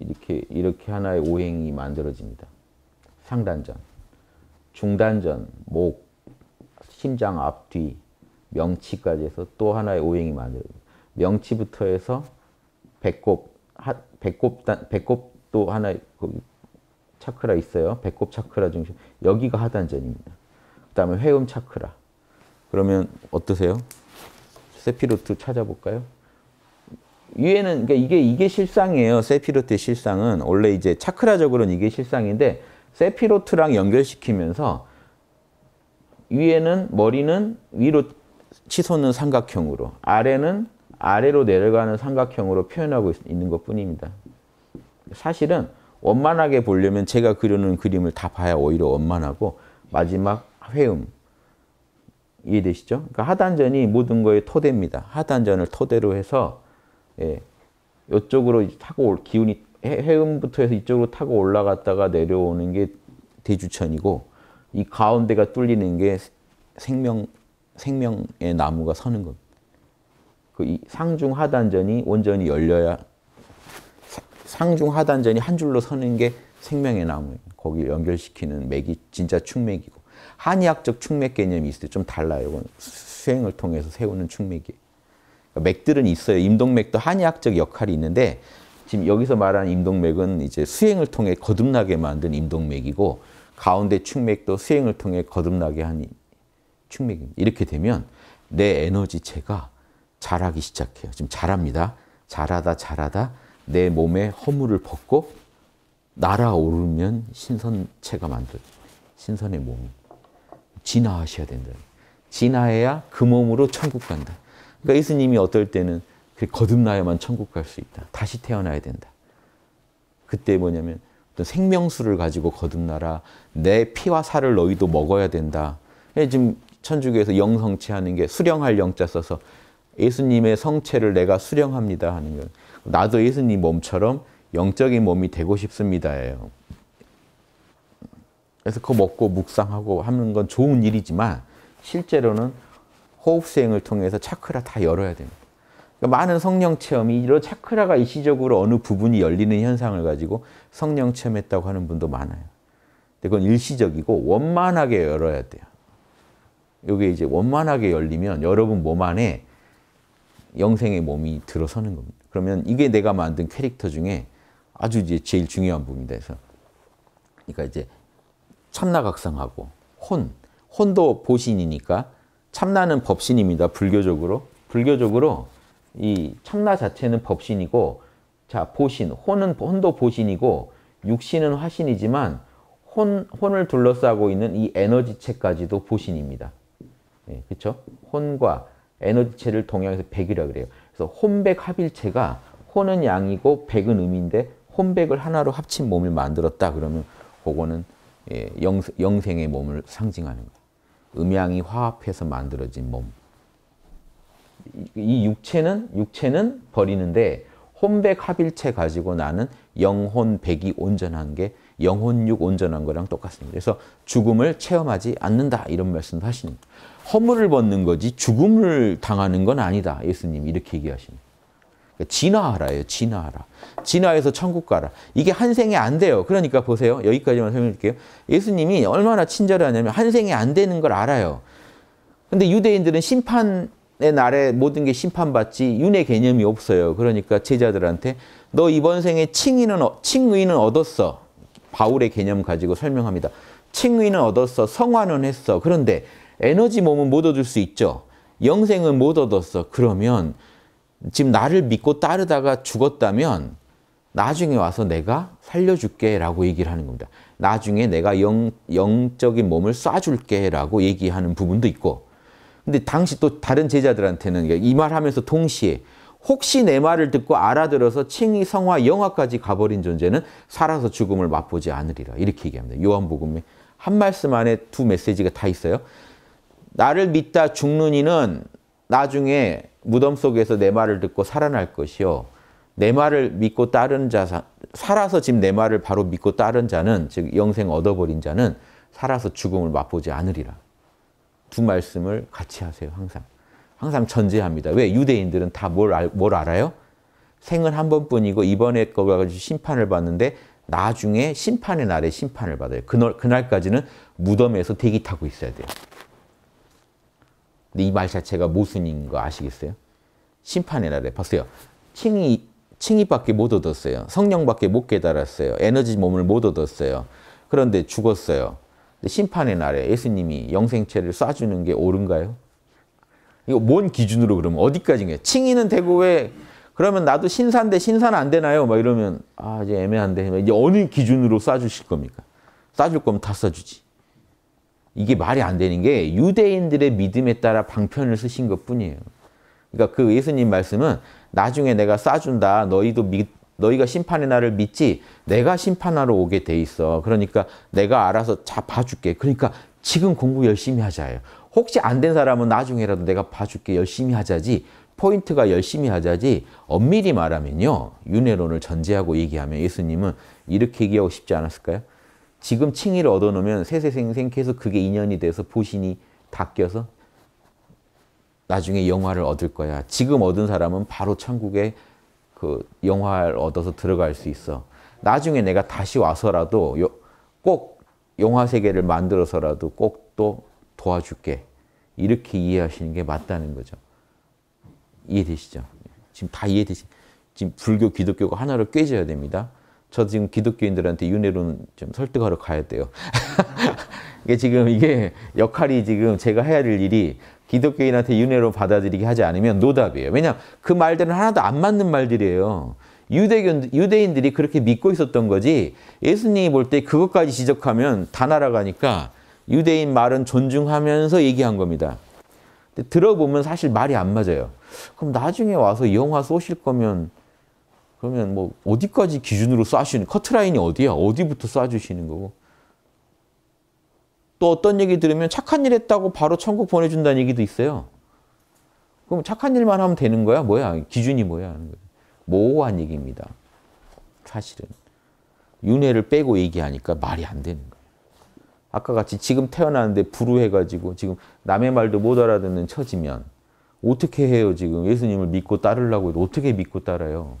이렇게 이렇게 하나의 오행이 만들어집니다. 상단전, 중단전, 목, 심장 앞뒤, 명치까지 해서 또 하나의 오행이 만들어집니다. 명치부터 해서 배꼽, 하, 배꼽단, 배꼽도 하나의 거기 그 차크라 있어요. 배꼽 차크라 중심. 여기가 하단전입니다. 그 다음에 회음 차크라. 그러면 어떠세요? 세피로트 찾아볼까요? 위에는 그러니까 이게 이게 실상이에요. 세피로트의 실상은 원래 이제 차크라적으로는 이게 실상인데 세피로트랑 연결시키면서 위에는 머리는 위로 치솟는 삼각형으로 아래는 아래로 내려가는 삼각형으로 표현하고 있는 것뿐입니다. 사실은 원만하게 보려면 제가 그려놓은 그림을 다 봐야 오히려 원만하고 마지막 회음 이해되시죠? 그러니까 하단전이 모든 거에 토대입니다. 하단전을 토대로 해서 예, 이쪽으로 타고 올 기운이 해음부터 해서 이쪽으로 타고 올라갔다가 내려오는 게 대주천이고 이 가운데가 뚫리는 게 생명 생명의 나무가 서는 겁니다. 그 상중 하단전이 온전히 열려야 상중 하단전이 한 줄로 서는 게 생명의 나무예요. 거기 연결시키는 맥이 진짜 충맥이고 한의학적 충맥 개념이 있을 때 좀 달라요. 이건 수행을 통해서 세우는 충맥이에요. 그러니까 맥들은 있어요. 임동맥도 한의학적 역할이 있는데 지금 여기서 말하는 임동맥은 이제 수행을 통해 거듭나게 만든 임동맥이고 가운데 충맥도 수행을 통해 거듭나게 한 충맥입니다. 이렇게 되면 내 에너지체가 자라기 시작해요. 지금 자랍니다. 자라다 자라다 내 몸의 허물을 벗고 날아오르면 신선체가 만들어져 신선의 몸. 진화하셔야 된다. 진화해야 그 몸으로 천국 간다. 그러니까 예수님이 어떨 때는 거듭나야만 천국 갈 수 있다. 다시 태어나야 된다. 그때 뭐냐면 어떤 생명수를 가지고 거듭나라. 내 피와 살을 너희도 먹어야 된다. 예, 지금 천주교에서 영성체 하는 게 수령할 영자 써서 예수님의 성체를 내가 수령합니다 하는 거 나도 예수님 몸처럼 영적인 몸이 되고 싶습니다예요. 그래서 그거 먹고 묵상하고 하는 건 좋은 일이지만 실제로는 호흡 수행을 통해서 차크라 다 열어야 됩니다. 그러니까 많은 성령 체험이 이런 차크라가 일시적으로 어느 부분이 열리는 현상을 가지고 성령 체험했다고 하는 분도 많아요. 근데 그건 일시적이고 원만하게 열어야 돼요. 이게 이제 원만하게 열리면 여러분 몸 안에 영생의 몸이 들어서는 겁니다. 그러면 이게 내가 만든 캐릭터 중에 아주 이제 제일 중요한 부분이다 해서 그러니까 이제 참나각상하고 혼 혼도 보신이니까 참나는 법신입니다. 불교적으로 불교적으로 이 참나 자체는 법신이고 자 보신 혼은 혼도 보신이고 육신은 화신이지만 혼 혼을 둘러싸고 있는 이 에너지체까지도 보신입니다. 예, 그쵸 혼과 에너지체를 동양에서 백이라 그래요. 그래서 혼백 합일체가 혼은 양이고 백은 음인데 혼백을 하나로 합친 몸을 만들었다 그러면 그거는 예, 영, 생의 몸을 상징하는 거예요. 음양이 화합해서 만들어진 몸. 이, 육체는 육체는 버리는데 혼백 합일체 가지고 나는 영혼 백이 온전한 게 영혼육 온전한 거랑 똑같습니다. 그래서 죽음을 체험하지 않는다 이런 말씀도 하시는 거예요. 허물을 벗는 거지 죽음을 당하는 건 아니다. 예수님 이렇게 얘기하시는. 그러니까 진화하라예요. 진화하라. 진화해서 천국 가라. 이게 한 생에 안 돼요. 그러니까 보세요. 여기까지만 설명드릴게요. 예수님이 얼마나 친절하냐면 한 생에 안 되는 걸 알아요. 근데 유대인들은 심판의 날에 모든 게 심판받지 윤회 개념이 없어요. 그러니까 제자들한테 너 이번 생에 칭의는, 어, 칭의는 얻었어. 바울의 개념 가지고 설명합니다. 칭의는 얻었어. 성화는 했어. 그런데 에너지 몸은 못 얻을 수 있죠. 영생은 못 얻었어. 그러면 지금 나를 믿고 따르다가 죽었다면 나중에 와서 내가 살려줄게 라고 얘기를 하는 겁니다. 나중에 내가 영, 영적인 몸을 쏴줄게 라고 얘기하는 부분도 있고 근데 당시 또 다른 제자들한테는 이 말 하면서 동시에 혹시 내 말을 듣고 알아들어서 칭의, 성화, 영화까지 가버린 존재는 살아서 죽음을 맛보지 않으리라 이렇게 얘기합니다. 요한복음에 한 말씀 안에 두 메시지가 다 있어요. 나를 믿다 죽는 이는 나중에 무덤 속에서 내 말을 듣고 살아날 것이요. 내 말을 믿고 따른 자, 살아서 지금 내 말을 바로 믿고 따른 자는, 즉 영생 얻어버린 자는 살아서 죽음을 맛보지 않으리라. 두 말씀을 같이 하세요, 항상. 항상 전제합니다. 왜? 유대인들은 다뭘뭘 알아요? 생은 한 번뿐이고 이번에 거 가지고 심판을 받는데 나중에 심판의 날에 심판을 받아요. 그날, 그날까지는 무덤에서 대기 타고 있어야 돼요. 근데 이말 자체가 모순인 거 아시겠어요? 심판의 날에 봤어요. 칭이 칭의밖에 못 얻었어요. 성령밖에 못 깨달았어요. 에너지 몸을 못 얻었어요. 그런데 죽었어요. 심판의 날에 예수님이 영생체를 쏴주는 게 옳은가요? 이거 뭔 기준으로 그러면 어디까지인가요? 칭의는 되고 왜 그러면 나도 신사인데 신사는 안 되나요? 막 이러면 아 이제 애매한데 이제 어느 기준으로 쏴주실 겁니까? 쏴줄 거면 다 쏴주지. 이게 말이 안 되는 게 유대인들의 믿음에 따라 방편을 쓰신 것 뿐이에요. 그러니까 그 예수님 말씀은 나중에 내가 싸준다. 너희도 믿, 너희가 심판의 날을 믿지 내가 심판하러 오게 돼 있어. 그러니까 내가 알아서 자 봐줄게. 그러니까 지금 공부 열심히 하자예요. 혹시 안 된 사람은 나중에라도 내가 봐줄게 열심히 하자지 포인트가 열심히 하자지 엄밀히 말하면요. 윤회론을 전제하고 얘기하면 예수님은 이렇게 얘기하고 싶지 않았을까요? 지금 칭의를 얻어놓으면 세세생생 계속 그게 인연이 돼서 보신이 바뀌어서 나중에 영화를 얻을 거야. 지금 얻은 사람은 바로 천국에 그 영화를 얻어서 들어갈 수 있어. 나중에 내가 다시 와서라도 꼭 영화 세계를 만들어서라도 꼭 또 도와줄게. 이렇게 이해하시는 게 맞다는 거죠. 이해되시죠? 지금 다 이해되시. 지금 불교, 기독교가 하나로 꿰져야 됩니다. 저 지금 기독교인들한테 윤회론 좀 설득하러 가야 돼요. *laughs* 이게 지금 이게 역할이 지금 제가 해야 될 일이 기독교인한테 윤회론 받아들이게 하지 않으면 노답이에요. 왜냐 그 말들은 하나도 안 맞는 말들이에요. 유대교 유대인들이 그렇게 믿고 있었던 거지 예수님이 볼 때 그것까지 지적하면 다 날아가니까 유대인 말은 존중하면서 얘기한 겁니다. 들어보면 사실 말이 안 맞아요. 그럼 나중에 와서 영화 쏘실 거면 그러면 뭐 어디까지 기준으로 쏴주시는 커트라인이 어디야? 어디부터 쏴주시는 거고 또 어떤 얘기 들으면 착한 일 했다고 바로 천국 보내준다는 얘기도 있어요. 그럼 착한 일만 하면 되는 거야? 뭐야? 기준이 뭐야? 하는 거죠. 모호한 얘기입니다. 사실은. 윤회를 빼고 얘기하니까 말이 안 되는 거예요. 아까 같이 지금 태어나는데 불우해가지고 지금 남의 말도 못 알아듣는 처지면 어떻게 해요 지금 예수님을 믿고 따르려고 해도 어떻게 믿고 따라요?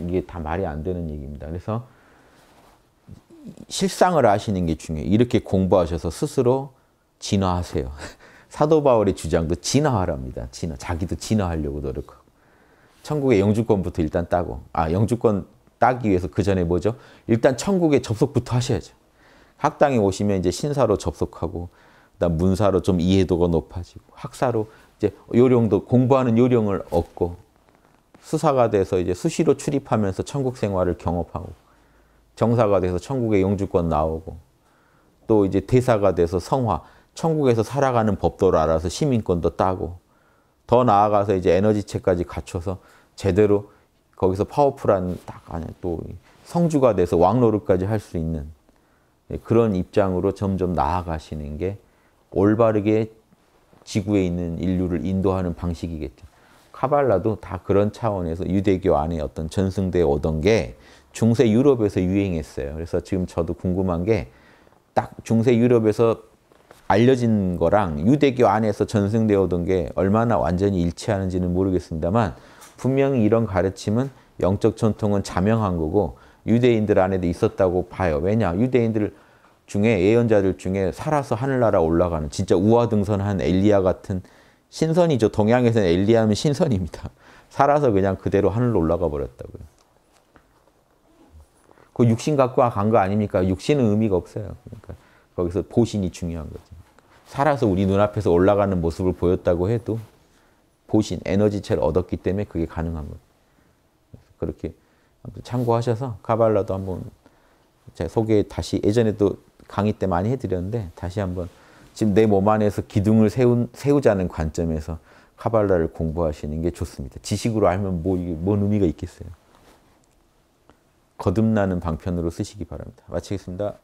이게 다 말이 안 되는 얘기입니다. 그래서 실상을 아시는 게 중요해요. 이렇게 공부하셔서 스스로 진화하세요. *laughs* 사도 바울의 주장도 진화하랍니다. 진화. 자기도 진화하려고 노력하고. 천국의 영주권부터 일단 따고. 아, 영주권 따기 위해서 그 전에 뭐죠? 일단 천국에 접속부터 하셔야죠. 학당에 오시면 이제 신사로 접속하고 그다음 문사로 좀 이해도가 높아지고 학사로 이제 요령도 공부하는 요령을 얻고 수사가 돼서 이제 수시로 출입하면서 천국 생활을 경험하고 정사가 돼서 천국의 영주권 나오고 또 이제 대사가 돼서 성화 천국에서 살아가는 법도를 알아서 시민권도 따고 더 나아가서 이제 에너지체까지 갖춰서 제대로 거기서 파워풀한 딱 아니 또 성주가 돼서 왕노릇까지 할 수 있는 예, 그런 입장으로 점점 나아가시는 게 올바르게 지구에 있는 인류를 인도하는 방식이겠죠. 카발라도 다 그런 차원에서 유대교 안에 어떤 전승돼 오던 게 중세 유럽에서 유행했어요. 그래서 지금 저도 궁금한 게 딱 중세 유럽에서 알려진 거랑 유대교 안에서 전승되어 오던 게 얼마나 완전히 일치하는지는 모르겠습니다만 분명히 이런 가르침은 영적 전통은 자명한 거고 유대인들 안에도 있었다고 봐요. 왜냐? 유대인들 중에 예언자들 중에 살아서 하늘나라 올라가는 진짜 우아등선한 엘리야 같은 신선이죠. 동양에서는 엘리암은 신선입니다. 살아서 그냥 그대로 하늘로 올라가 버렸다고요. 그 육신 갖고 간 거 아닙니까? 육신은 의미가 없어요. 그러니까 거기서 보신이 중요한 거죠. 살아서 우리 눈앞에서 올라가는 모습을 보였다고 해도 보신, 에너지체를 얻었기 때문에 그게 가능한 거예요. 그렇게 참고하셔서 카발라도 한번 제 소개 다시 예전에도 강의 때 많이 해드렸는데 다시 한번 지금 내 몸 안에서 기둥을 세운, 세우자는 관점에서 카발라를 공부하시는 게 좋습니다. 지식으로 알면 뭐, 이게 뭔 의미가 있겠어요. 거듭나는 방편으로 쓰시기 바랍니다. 마치겠습니다.